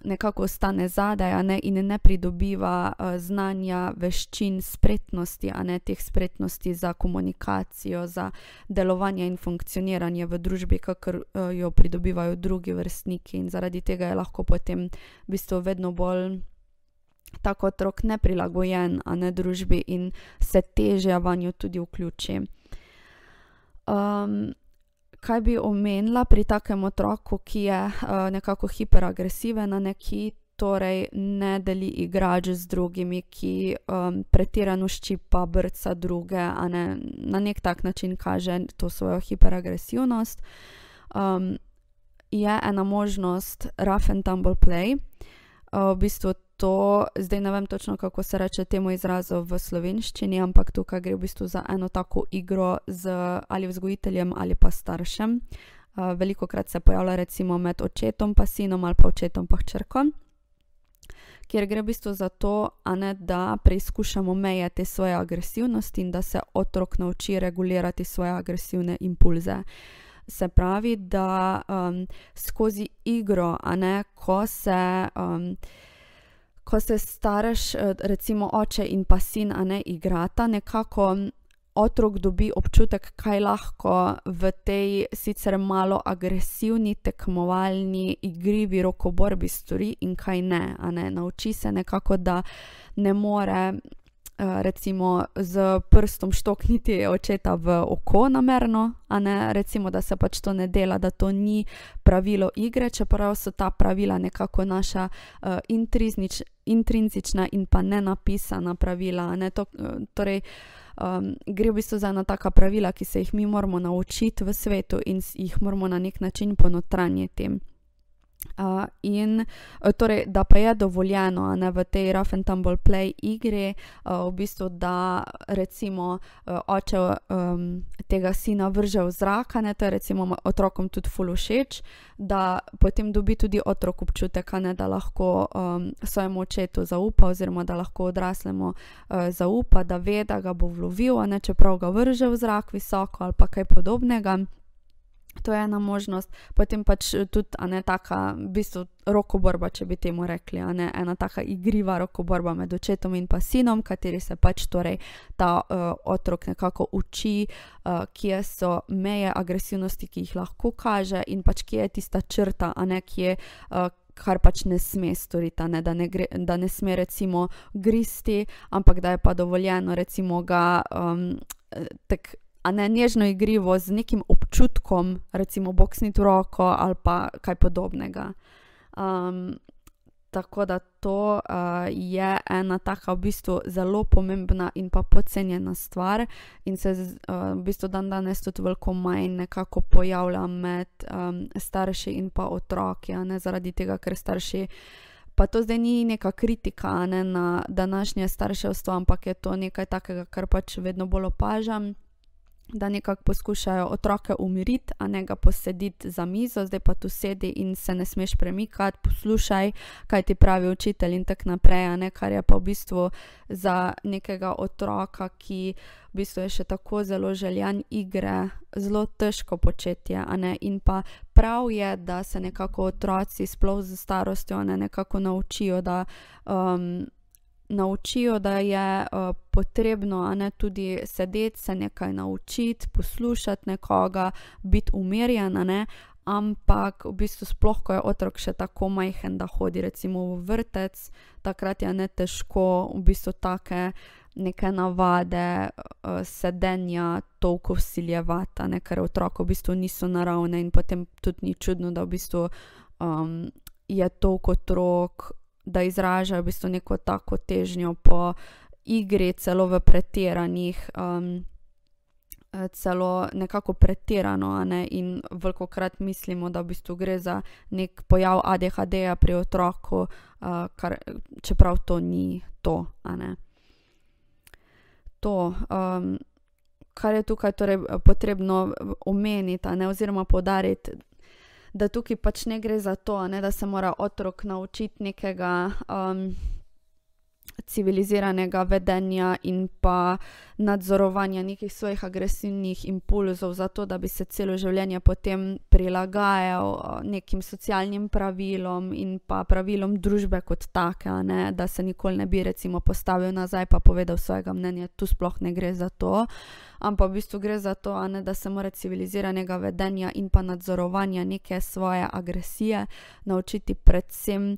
nekako ostane zadaj ne, in ne pridobiva znanja, veščin, spretnosti, a ne teh spretnosti za komunikacijo, za delovanje in funkcioniranje v družbi, kakor jo pridobivajo drugi vrstniki. In zaradi tega je lahko potem v bistvu vedno bolj. Tako otrok ne prilagojen, a ne družbi, in se teže v njo tudi vključi. Um, kaj bi omenila pri takem otroku, ki je uh, nekako hiperagresiven na neki, torej ne deli igrač z drugimi, ki um, pretirano ščipa brca druge, a ne na nek tak način kaže to svojo hiperagresivnost. Um, je ena možnost, rough and tumble play, uh, v bistvu to, zdaj ne vem točno, kako se reče temu izrazu v slovenščini, ampak tukaj gre v bistvu za eno tako igro z ali vzgojiteljem ali pa staršem. Eh, Veliko krat se pojavlja recimo med očetom pa sinom ali pa očetom pa črko. Ker gre v bistvu za to, ne, da preizkušamo meje te svoje agresivnosti in da se otrok nauči regulirati svoje agresivne impulze. Se pravi, da um, skozi igro, a ne ko se. Um, ko se starš, eh, recimo oče in pa sin, a ne igrata, nekako mm, otrok dobi občutek, kaj lahko v tej sicer malo agresivni, tekmovalni, igrivi rokoborbi stori in kaj ne. ne? Nauči se nekako, da ne more. Eh, recimo z prstom štokniti očeta v oko namerno, a ne recimo, da se pač to ne dela, da to ni pravilo igre, čeprav so ta pravila nekako naša uh, intrinzična in pa ne napisana pravila. Ne? To, eh, torej, um, gre v bistvu za ena taka pravila, ki se jih mi moramo naučiti v svetu in jih moramo na nek način ponotranjiti. Uh, in e, torej, da pa je dovoljeno ne, v tej rough and tumble play igri, uh, v bistvu, da recimo uh, oče um, tega sina vrže v zrak, ne to je recimo otrokom tudi fulošeč, da potem dobi tudi otrok občutek, ne, da lahko um, svojemu očetu zaupa, oziroma da lahko odraslemu uh, zaupa, da ve, da ga bo vlovil, ne čeprav ga vrže v zrak visoko ali pa kaj podobnega. To je ena možnost, potem pač eh, tudi, a ne tako, v bistvu rokoborba, če bi temu rekli, ne, ena tako igriva rokoborba med očetom in pa sinom, kateri se pač torej ta uh, otrok nekako uči, uh, kje so meje agresivnosti, ki jih lahko kaže in pač kje je tista črta, a ne kje. Uh, Kar pač ne sme storiti, ne, da, ne gre, da ne sme, recimo, gristi, ampak da je pa dovoljeno, recimo, ga um, tako a ne nježno igrivo z nekim občutkom, recimo boksniti roko ali pa kaj podobnega. Um, tako da to uh, je ena taka v bistvu zelo pomembna in pa podcenjena stvar, in se z, uh, v bistvu dan danes tudi veliko manj nekako pojavlja med um, starši in pa otroki, ne zaradi tega, ker starši. Pa to zdaj ni neka kritika ne, na današnje starševstvo, ampak je to nekaj takega, kar pač vedno bolj opažam da nekako poskušajo otroke umiriti, a ne ga posediti za mizo, zdaj pa tu sedi in se ne smeš premikati, poslušaj, kaj ti pravi učitelj in tako naprej, a ne kar je pa v bistvu za nekega otroka, ki v bistvu je še tako zelo željen igre, zelo težko početje, a ne in pa. Prav je, da se nekako otroci, sploh z starostjo, ne, nekako naučijo, da um, naučijo, da je uh, potrebno ne, tudi sedeti, se nekaj naučiti, poslušati nekoga, biti umirjena. Ne, ampak v bistvu, sploh, ko je otrok še tako majhen, da hodi recimo v vrtec, takrat je ne težko v bistvu take. Neke navade uh, sedenja, toliko usiljevata, ker otroci v bistvu niso naravne, in potem tudi ni čudno, da v bistvu um, je toliko otrok uh, da izražajo v bistvu neko tako težnjo po igri, celo v pretiranih. Um, eh, Celo nekako pretirano, ne? in veliko krat mislimo, da v bistvu gre za nek pojav ADHD -ja pri otroku, uh, kar, čeprav to ni to. To, um, kar je tukaj torej eh, potrebno omeniti, ne? oziroma podariti, da tukaj pač ne gre za to, ne, da se mora otrok naučiti nekega. Um, civiliziranega vedenja in pa nadzorovanja nekih svojih agresivnih impulzov, zato da bi se celo življenje potem prilagajal nekim socialnim pravilom in pa pravilom družbe kot take, ne, da se nikoli ne bi recimo postavil nazaj in povedal svojega mnenja, tu sploh ne gre za to. Ampak v bistvu gre za to, ne, da se mora civiliziranega vedenja in pa nadzorovanja neke svoje agresije naučiti predvsem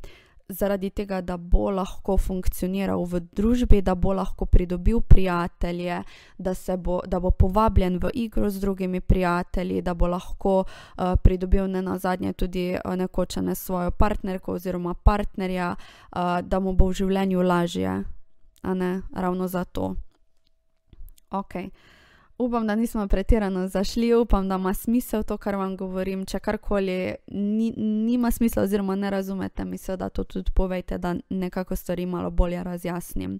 zaradi tega, da bo lahko funkcioniral v družbi, da bo lahko pridobil prijatelje, da, bo, da bo povabljen v igro z drugimi prijatelji, da bo lahko uh, pridobil ne na zadnje tudi eh, nekočene svojo partnerko oziroma partnerja, uh, da mu bo v življenju lažje. Ne, ravno zato. Okay upam, da nismo pretirano zašli, upam, da ima smisel to, kar vam govorim. Če karkoli ni, nima smisla, oziroma ne razumete, mi se da to tudi povejte, da nekako stvari malo bolje razjasnim.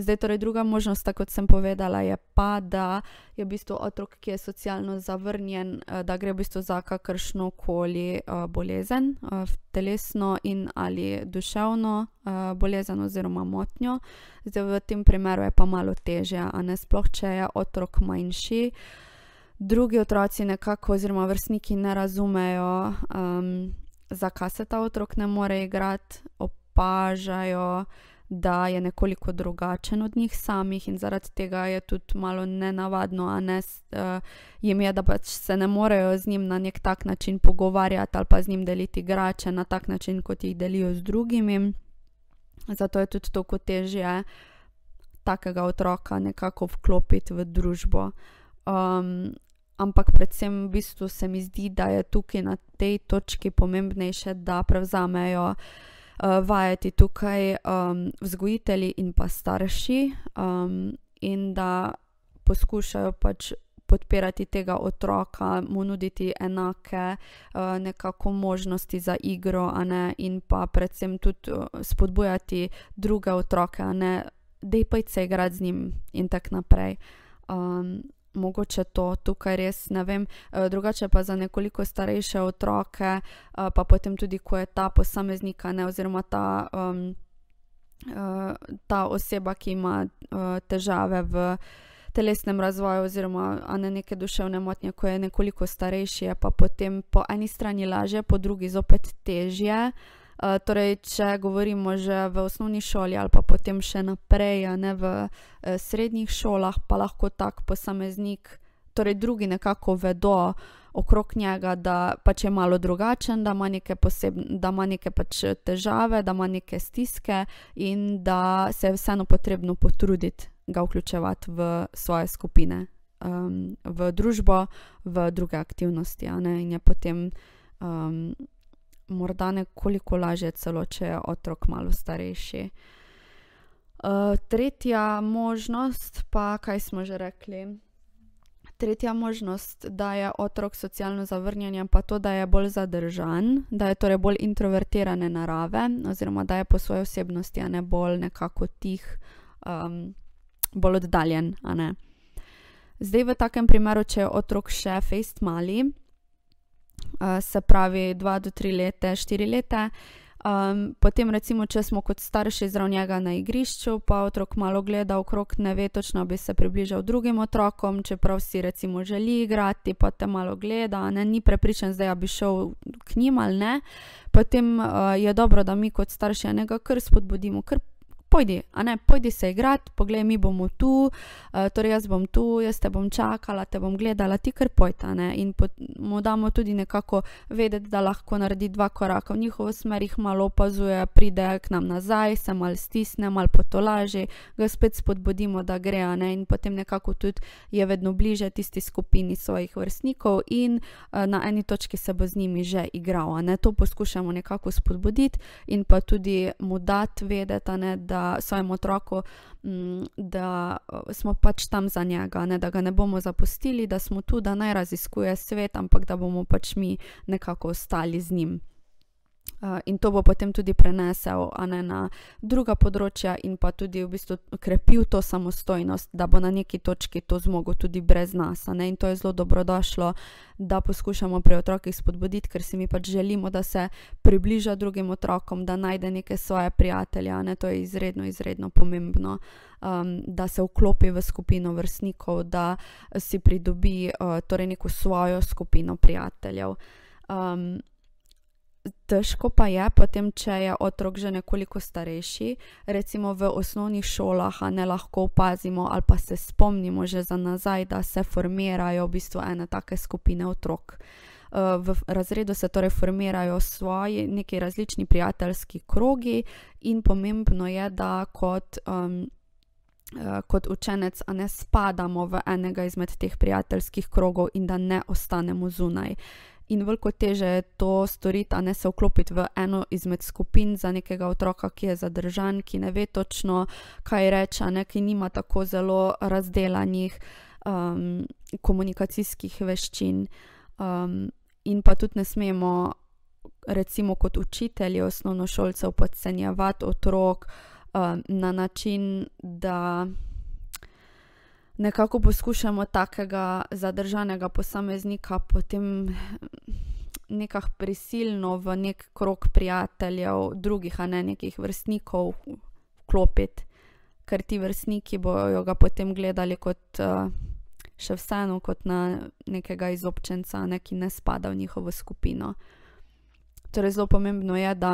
Zdaj, torej, druga možnost, kot sem povedala, je pa, da je v bistvu otrok, ki je socialno zavrnjen, eh, da gre v bistvu za kakršno koli eh, bolezen, eh, telesno in ali duševno bolezen oziroma motnjo. Zdaj, v tem primeru je pa malo težje, a ne sploh, če je otrok manjši. Drugi otroci nekako, oziroma vrstniki, ne razumejo, um, zakaj se ta otrok ne more igrati, opažajo, uh, da je nekoliko drugačen od njih samih in zaradi tega je tudi malo nenavadno, a ne uh, jim je, da pač se ne morejo z njim na nek tak način pogovarjati ali pa z njim deliti igrače na tak način, kot jih delijo z drugimi. Zato je tudi tako težje takega otroka nekako vklopiti v družbo. Um, Ampak, predvsem, v bistvu se mi zdi, da je tukaj na tej točki pomembnejše, da prevzamejo uh, uh, vajeti tukaj um, vzgojitelji in pa starši, um, in da poskušajo pač podpirati tega otroka, mu nuditi enake uh, možnosti za igro, ne, in pa predvsem tudi eh, spodbujati druge otroke, da je pač igrati z njim in tako naprej. Um, mogoče to tukaj res ne vem. Eh, drugače pa za nekoliko starejše otroke, eh, pa potem tudi, ko je ta posameznik, oziroma ta, um, ta oseba, ki ima težave v telesnem razvoju, oziroma ne neke duševne motnje, ko je nekoliko starejši, je pa potem po eni strani lažje, po drugi zopet težje. Eh, torej, če govorimo že v osnovni šoli ali pa potem še naprej, ne v eh, srednjih šolah, pa lahko tak posameznik, torej drugi nekako vedo okrog njega, da pač je malo drugačen, da ima neke, posebne, da ima neke pač težave, da ima neke stiske in da se je vseeno potrebno potruditi ga vključevati v svoje skupine. Ehm, v družbo, v druge aktivnosti, ne, in je potem um, morda nekoliko lažje, celo če je otrok malo starejši. Eh, tretja možnost, pa kaj smo že rekli? Tretja možnost, da je otrok socialno zavrnjen, pa to, da je bolj zadržan, da je torej bolj introvertirane narave, oziroma da je po svoji osebnosti, a ne bolj nekako tih, um, bolj oddaljen. Zdaj, v takem primeru, če je otrok še fejst mali, uh, se pravi 2 do 3 leta, 4 leta. Um, potem, recimo, če smo kot starši zraven njega na igrišču, pa otrok malo gleda okrog, ne ve točno, bi se približal drugim otrokom, čeprav si recimo želi igrati, pa te malo gleda, ne, ni prepričan, da bi šel k njim ali ne. Potem uh, je dobro, da mi kot starši enega kar spodbudimo, kar pojdi, a ne, pojdi se igrat, poglej, mi bomo tu, uh, torej jaz bom tu, jaz te bom čakala, te bom gledala, ti kar pojta. In pot, mu damo tudi nekako vedeti, da lahko naredi dva koraka v njihovo smer, jih malo opazuje, pride k nam nazaj, se mal stisne, mal potolaže, ga spet spodbudimo, da gre, a ne, in potem nekako tudi je vedno bliže tisti skupini svojih vrstnikov in uh, na eni točki se bo z njimi že igral, a ne, to poskušamo nekako spodbuditi in pa tudi mu dati vedeti, a ne, da da svojemu otroku, mm, da eh, smo pač tam za njega, ne, da ga ne bomo zapustili, da smo tu, da naj raziskuje svet, ampak da bomo pač mi nekako ostali z njim. Uh, in to bo potem tudi prenesel ne, na druga področja, in pa tudi v bistvu krepil to samostojnost, da bo na neki točki to zmogel tudi brez nas. Ne, in to je zelo dobrodošlo, da poskušamo pri otrokih spodbuditi, ker si mi pač želimo, da se približa drugim otrokom, da najde neke svoje prijatelje. Ne, to je izredno, izredno pomembno, um, da se vklopi v skupino vrstnikov, da si pridobi uh, torej neko svojo skupino prijateljev. Um, Težko pa je, potem, če je otrok že nekoliko starejši, recimo v osnovnih šolah, ne lahko opazimo ali pa se spomnimo že za nazaj, da se formirajo v bistvu ene take skupine otrok. Eh, v razredu se torej formirajo svoji neki različni prijateljski krogi, in pomembno je, da kot, um, kot učenec ne spadamo v enega izmed teh prijateljskih krogov in da ne ostanemo zunaj in veliko teže je to storiti, a ne se vklopiti v eno izmed skupin za nekega otroka, ki je zadržan, ki ne ve točno, kaj reče, ne, ki nima tako zelo razdeljenih um, komunikacijskih veščin. Um, in pa tudi ne smemo, recimo, kot učitelji osnovnošolcev podcenjevati otrok um, na način, da nekako poskušamo takega zadržanega posameznika potem nekako prisilno v nek krog prijateljev, drugih, a ne nekih vrstnikov, vklopiti. Ker ti vrstniki bojo ga potem gledali kot še vseeno, kot na nekega izobčenca, ne, ki ne spada v njihovo skupino. Torej, zelo pomembno je, da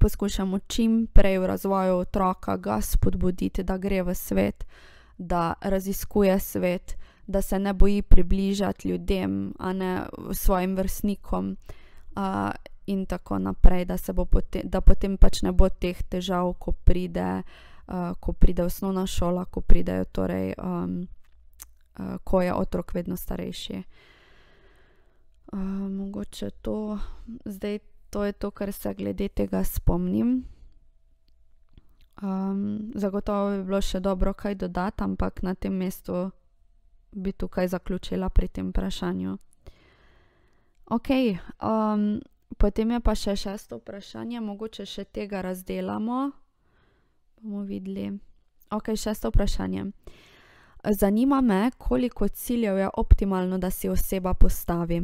poskušamo čim prej v razvoju otroka ga spodbuditi, da gre v svet da raziskuje svet, da se ne boji približati ljudem, a ne svojim vrstnikom, uh, in tako naprej, da, potem, da potem pač ne bo teh težav, ko pride, uh, ko pride osnovna šola, ko pridejo, torej, um, uh, ko je otrok vedno starejši. Uh, mogoče to, zdaj to je to, kar se glede tega spomnim. Um, zagotovo bi bilo še dobro kaj dodati, ampak na tem mestu bi tukaj zaključila pri tem vprašanju. Ok, um, potem je pa še šesto vprašanje, mogoče še tega razdelamo. Bomo videli. Ok, šesto vprašanje. Zanima me, koliko ciljev je optimalno, da si oseba postavi.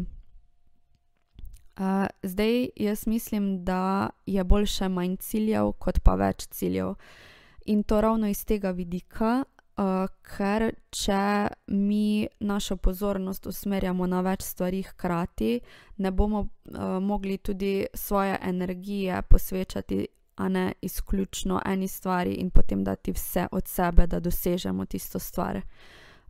Uh, zdaj, jaz mislim, da je boljše manj ciljev, kot pa več ciljev. In to ravno iz tega vidika, uh, ker če mi našo pozornost usmerjamo na več stvari hkrati, ne bomo uh, mogli tudi svoje energije posvečati, a ne izključno eni stvari in potem dati vse od sebe, da dosežemo tisto stvar.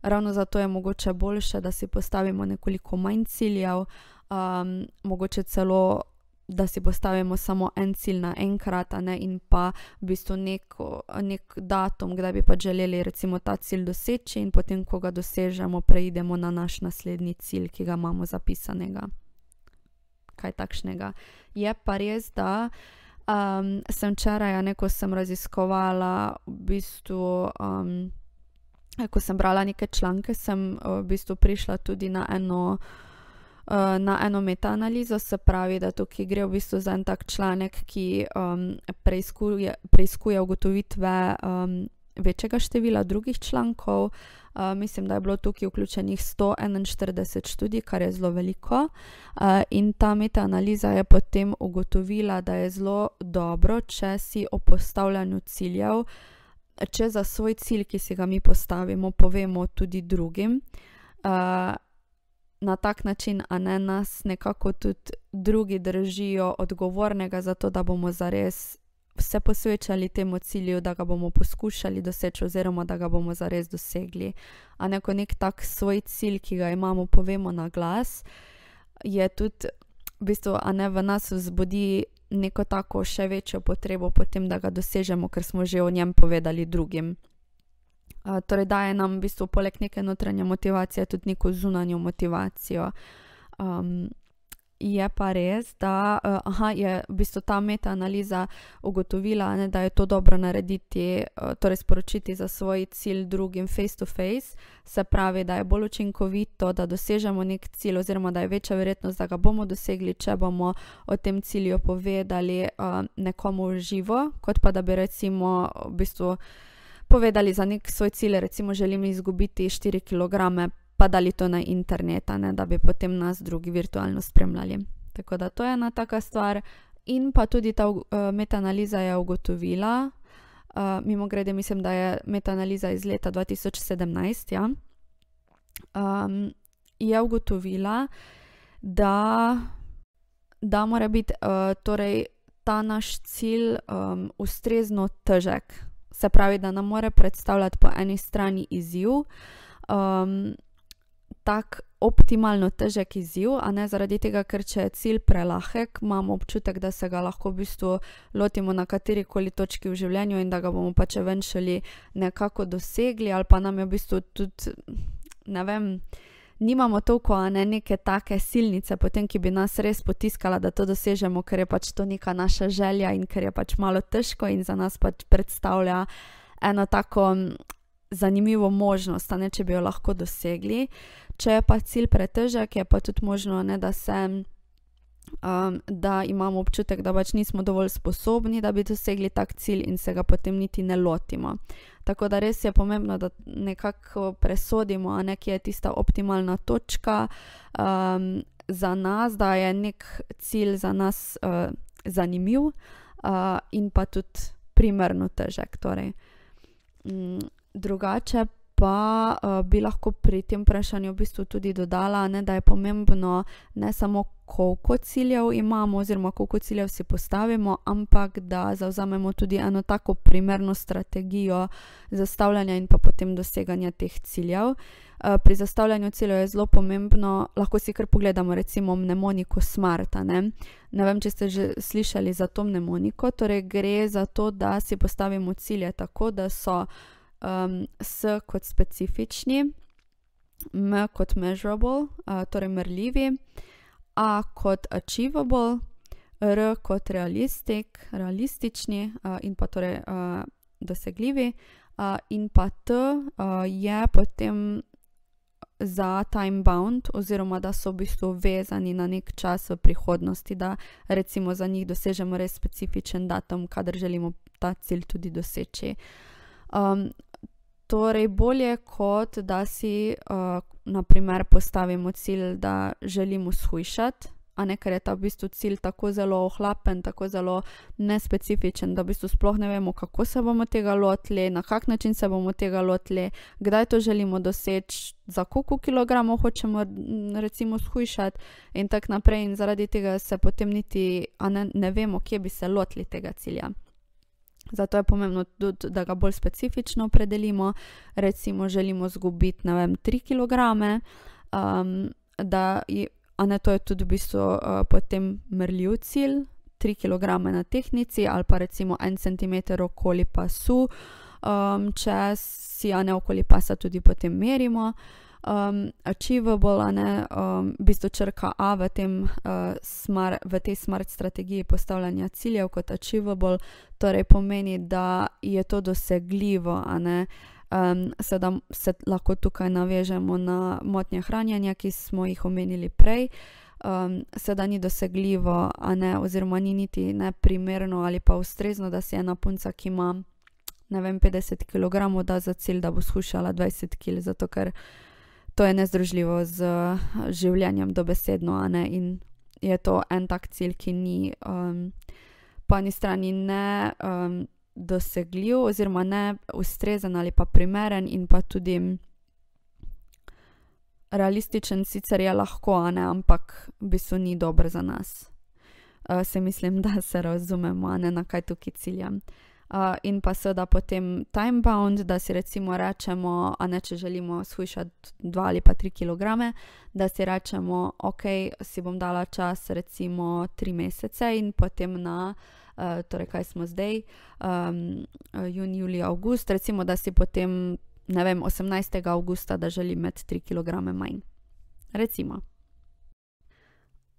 Ravno zato je mogoče boljše, da si postavimo nekoliko manj ciljev, um, mogoče celo, da si postavimo samo en cilj na enkrat, ne, in pa v bistvu neko, nek datum, kdaj bi pa želeli recimo, ta cilj doseči, in potem, ko ga dosežemo, preidemo na naš naslednji cilj, ki ga imamo zapisanega. Kaj takšnega. Je pa res, da um, sem včeraj, ko sem raziskovala, v bistvu. Um, Ko sem brala neke članke, sem v bistvu prišla tudi na eno uh, Eh, na eno metaanalizo, se pravi, da tukaj gre v bistvu za en tak članek, ki um, preizkuje, preizkuje ugotovitve um, večjega števila drugih člankov. Uh, mislim, da je bilo tukaj vključenih 141 študij, kar je zelo veliko. Uh, in ta metaanaliza je potem ugotovila, da je zelo dobro, če si o postavljanju ciljev, če za svoj cilj, ki si ga mi postavimo, povemo tudi drugim. Uh, na tak način, a ne nas nekako tudi drugi držijo odgovornega za to, da bomo zares vse posvečali temu cilju, da ga bomo poskušali doseči, oziroma da ga bomo zares dosegli. A neko nek tak svoj cilj, ki ga imamo, povemo na glas, je tudi v bistvu, a ne v nas vzbudi. Neko tako še večjo potrebo, potem da ga dosežemo, ker smo že o njem povedali drugim torej daje nam v bistvu poleg neke notranje motivacije tudi neko zunanjo motivacijo. Um, je pa res, da aha, je v bistvu ta metaanaliza ugotovila, ne, da je to dobro narediti, torej sporočiti za svoj cilj drugim face to face, se pravi, da je bolj učinkovito, da dosežemo nek cilj, oziroma da je večja verjetnost, da ga bomo dosegli, če bomo o tem cilju povedali uh, nekomu v živo, kot pa da bi recimo v bistvu povedali za nek svoj cilj, recimo želim izgubiti 4 kg, pa dali to na internet, ne, da bi potem nas drugi virtualno spremljali. Tako da to je ena taka stvar. In pa tudi ta uh, eh, metanaliza je ugotovila, uh, eh, mimo grede mislim, da je metanaliza iz leta 2017, ja, um, je ugotovila, da, da mora biti uh, torej, ta naš cilj um, ustrezno težek se pravi, da nam more predstavljati po eni strani izziv, um, tako optimalno težek izziv, a ne zaradi tega, ker če je cilj prelahek, imamo občutek, da se ga lahko v bistvu lotimo na kateri koli točki v življenju in da ga bomo pač venčali nekako dosegli, ali pa nam je v bistvu tudi ne vem nimamo toliko, a ne neke take silnice, potem, ki bi nas res potiskala, da to dosežemo, ker je pač to neka naša želja in ker je pač malo težko in za nas pač predstavlja eno tako zanimivo možnost, ne, če bi jo lahko dosegli. Če je pa cilj pretežek, je pa tudi možno, ne, da se um, da imamo občutek, da pač nismo dovolj sposobni, da bi dosegli tak cilj in se ga potem niti ne lotimo. Tako da res je pomembno, da nekako presodimo, ne, kje je tista optimalna točka um, za nas, da je nek cilj za nas uh, zanimiv uh, in pa tudi primerno težek. Torej. Um, drugače pa uh, bi lahko pri tem vprašanju v bistvu tudi dodala, ne, da je pomembno ne samo, koliko ciljev imamo, oziroma koliko ciljev si postavimo, ampak da zauzamemo tudi eno tako primerno strategijo zastavljanja in pa potem doseganja teh ciljev. Eh, pri zastavljanju ciljev je zelo pomembno, lahko si kar pogledamo, recimo, mnemoniko Smarta. Ne? ne vem, če ste že slišali za to mnemoniko, torej gre za to, da si postavimo cilje tako, da so um, s kot specifični, m kot measurable, uh, torej merljivi. A kot achievable, R kot realistic, realistični in pa torej dosegljivi, in pa T je potem za time bound, oziroma da so v bistvu vezani na nek čas v prihodnosti, da recimo za njih dosežemo res specifičen datum, kadar želimo ta cilj tudi doseči. Torej, bolje kot da si, uh, na primer, postavimo cilj, da želimo shujšati, a ne ker je ta v bistvu cilj tako zelo ohlapen, tako zelo nespecifičen, da v bistvu sploh ne vemo, kako se bomo tega lotili, na kak način se bomo tega lotili, kdaj to želimo doseči, za koliko kilogramov hočemo, mm, recimo, shujšati in tako naprej. In zaradi tega se potem niti ne, ne vemo, kje bi se lotili tega cilja. Zato je pomembno tudi, da ga bolj specifično opredelimo. Recimo, želimo izgubiti 3 kg, um, da je, a ne, to je tudi v bistvu uh, potem mrljiv cilj. 3 kg na tehnici, ali pa recimo 1 cm okoli pasu, um, če si ja ne okoli pasa tudi potem merimo. Uh, um, achievable, ne, um, v bistvu črka A v, tem, uh, smart, v tej smart strategiji postavljanja ciljev kot achievable, torej pomeni, da je to dosegljivo. Um, Sedaj se lahko tukaj navežemo na motnje hranjenja, ki smo jih omenili prej. Um, Sedaj ni dosegljivo, ne, oziroma ni niti ne primerno ali pa ustrezno, da si ena punca, ki ima vem, 50 kg, da za cilj, da bo skušala 20 kg, zato ker to je nezdružljivo z eh, življenjem, dobesedno, a ne. In je to en tak cilj, ki ni um, po eni strani ne um, dosegljiv, oziroma ne ustrezen ali pa primeren, in pa tudi mm, realističen, sicer je lahko, a ne, ampak v bistvu ni dober za nas. Uh, eh, se mislim, [laughs] da se razumemo, a ne na kaj tukaj ciljam uh, in pa seveda potem time bound, da si recimo rečemo, a ne če želimo shujšati 2 ali pa 3 kg, da si rečemo, ok, si bom dala čas recimo 3 mesece in potem na. Uh, torej, kaj smo zdaj, um, junij, julij, avgust, recimo, da si potem, ne vem, 18. avgusta, da želim imeti 3 kg manj. Recimo.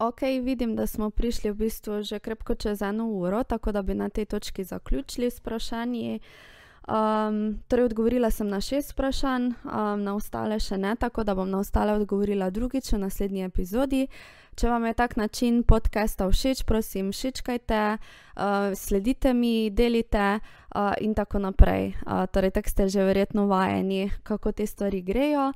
Ok, vidim, da smo prišli v bistvu že krpko čez eno uro, tako da bi na tej točki zaključili s vprašanji. Um, torej, odgovorila sem na šest vprašanj, um, na ostale še ne, tako da bom na ostale odgovorila drugič v naslednji epizodi. Če vam je tak način podcasta všeč, prosim, šičkajte, uh, sledite mi, delite uh, in tako naprej. Uh, torej, tak ste že verjetno vajeni, kako te stvari grejo.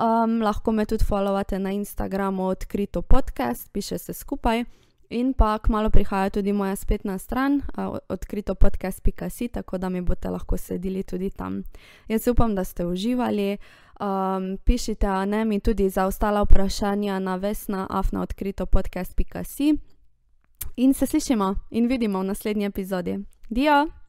Um, lahko me tudi followate na Instagramu, odkrito podcast, piše se skupaj. In pa kmalo prihaja tudi moja spletna stran, eh, odkrito podcast.si, tako da mi boste lahko sedeli tudi tam. Jaz upam, da ste uživali. Um, pišite ne, mi tudi za ostala vprašanja na vesna, afna, odkrito podcast.si. In se slišimo in vidimo v naslednji epizodi. Dio!